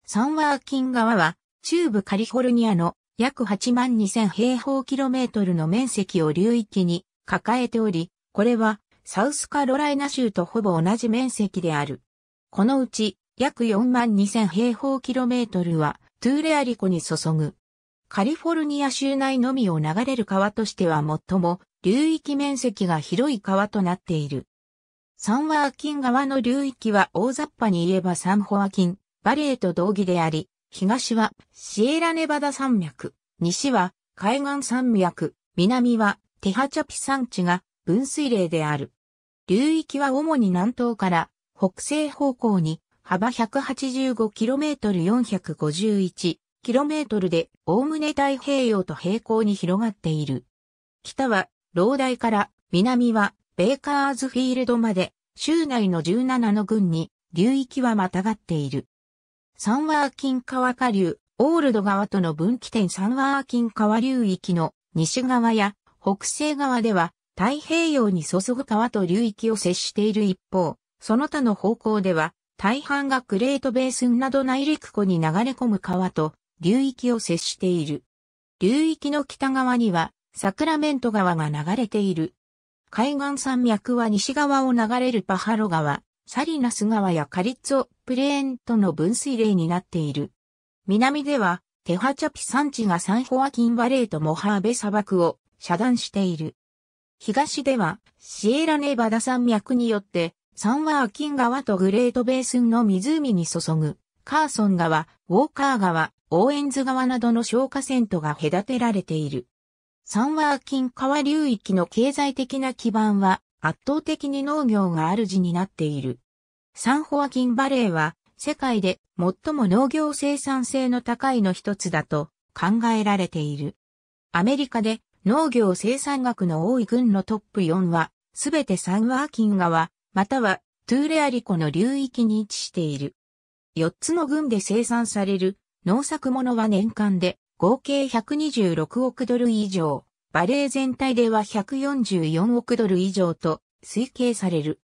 サンワーキン側は、中部カリフォルニアの約8万2000平方キロメートルの面積を流域に抱えており、これはサウスカロライナ州とほぼ同じ面積である。このうち約4万2000平方キロメートルはトゥーレアリコに注ぐ。カリフォルニア州内のみを流れる川としては最も流域面積が広い川となっている。サンワーキン川の流域は大雑把に言えばサンホアキン、バレーと同義であり、東はシエラネバダ山脈、西は海岸山脈、南はテハチャピ山地が分水嶺である。流域は主に南東から北西方向に幅 185km451km で、おおむね太平洋と平行に広がっている。北は老大から南はベーカーズフィールドまで州内の17の郡に流域はまたがっている。サンワーキン川下流、オールド川との分岐点サンワーキン川流域の西側や北西側では太平洋に注ぐ川と流域を接している一方、その他の方向では大半がクレートベースンなど内陸湖に流れ込む川と流域を接している。流域の北側にはサクラメント川が流れている。海岸山脈は西側を流れるパハロ川、サリナス川やカリッツォプレーンとの分水嶺になっている。南では、テハチャピ山地がサンホアキンバレーとモハーベ砂漠を遮断している。東では、シエラネバダ山脈によって、サンワーキン川とグレートベースンの湖に注ぐ、カーソン川、ウォーカー川、オーエンズ川などの消火線とが隔てられている。サンワーキン川流域の経済的な基盤は圧倒的に農業が主になっている。サンホアキンバレーは世界で最も農業生産性の高いの一つだと考えられている。アメリカで農業生産額の多い軍のトップ4はすべてサンワーキン川またはトゥーレアリコの流域に位置している。4つの軍で生産される農作物は年間で合計126億ドル以上、バレエ全体では144億ドル以上と推計される。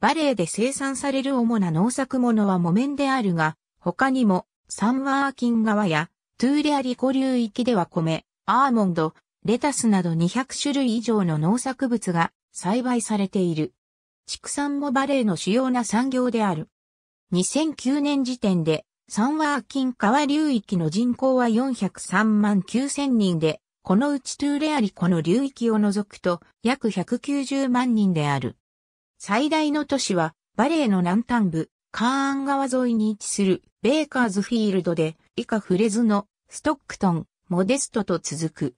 バレエで生産される主な農作物は木綿であるが、他にもサンワーキン川やトゥーレアリコ流域では米、アーモンド、レタスなど200種類以上の農作物が栽培されている。畜産もバレエの主要な産業である。2009年時点でサンワーキン川流域の人口は403万9000人で、このうちトゥーレアリコの流域を除くと約190万人である。最大の都市はバレーの南端部、カーン川沿いに位置するベーカーズフィールドで以下フレズのストックトン、モデストと続く。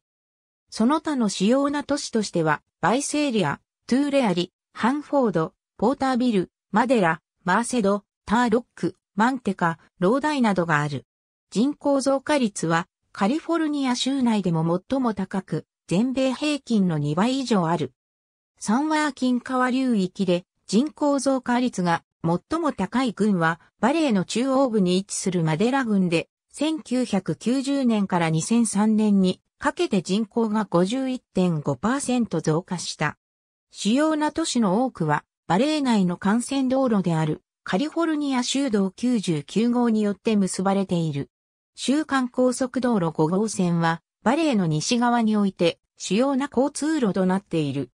その他の主要な都市としてはバイセーリア、トゥーレアリ、ハンフォード、ポータービル、マデラ、マーセド、ターロック、マンテカ、ローダイなどがある。人口増加率はカリフォルニア州内でも最も高く、全米平均の2倍以上ある。サンワーキン川流域で人口増加率が最も高い群はバレーの中央部に位置するマデラ群で1990年から2003年にかけて人口が51.5%増加した。主要な都市の多くはバレー内の幹線道路であるカリフォルニア州道99号によって結ばれている。週間高速道路5号線は、バレーの西側において主要な交通路となっている。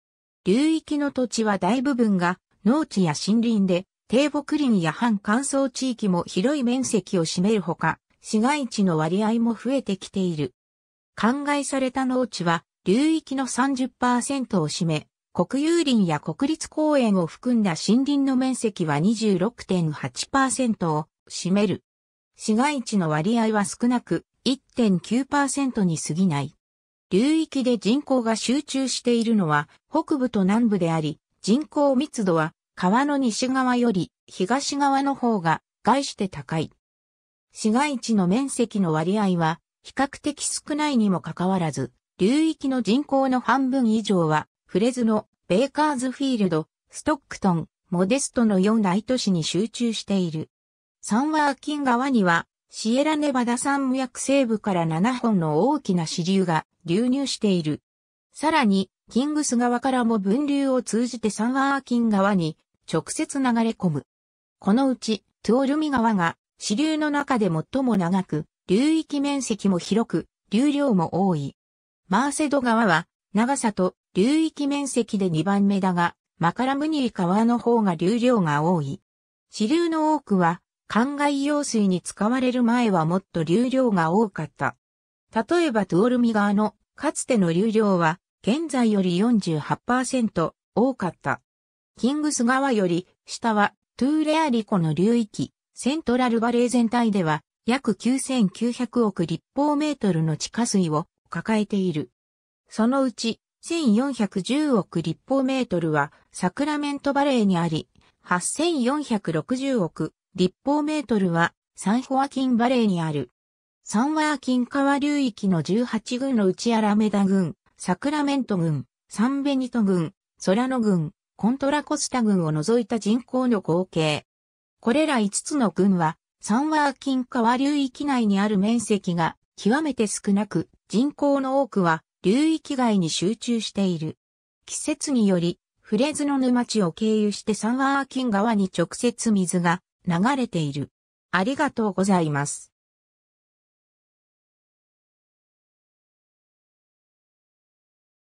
流域の土地は大部分が農地や森林で、低木林や半乾燥地域も広い面積を占めるほか、市街地の割合も増えてきている。灌漑された農地は流域の30%を占め、国有林や国立公園を含んだ森林の面積は26.8%を占める。市街地の割合は少なく1.9%に過ぎない。流域で人口が集中しているのは北部と南部であり、人口密度は川の西側より東側の方が概して高い。市街地の面積の割合は比較的少ないにもかかわらず、流域の人口の半分以上はフレズノ、ベーカーズフィールド、ストックトン、モデストのような都市に集中している。サンワーキン川には、シエラネバダ山脈西部から7本の大きな支流が流入している。さらに、キングス川からも分流を通じてサンワーキン川に直接流れ込む。このうち、トゥオルミ川が支流の中で最も長く、流域面積も広く、流量も多い。マーセド川は長さと流域面積で2番目だが、マカラムニー川の方が流量が多い。支流の多くは、灌漑用水に使われる前はもっと流量が多かった。例えばトゥオルミ川のかつての流量は、現在より48%多かった。キングス川より下はトゥーレアリコの流域、セントラルバレー全体では約9900億立方メートルの地下水を抱えている。そのうち1410億立方メートルはサクラメントバレーにあり、8460億立方メートルはサンホアキンバレーにある。サンワーキン川流域の18軍のうちアラメダ軍、サクラメント軍、サンベニト軍、ソラノ軍、コントラコスタ軍を除いた人口の合計。これら5つの軍は、サンワーキン川流域内にある面積が極めて少なく、人口の多くは流域外に集中している。季節により、フレズノ沼地を経由してサンアーキン川に直接水が流れている。ありがとうございます。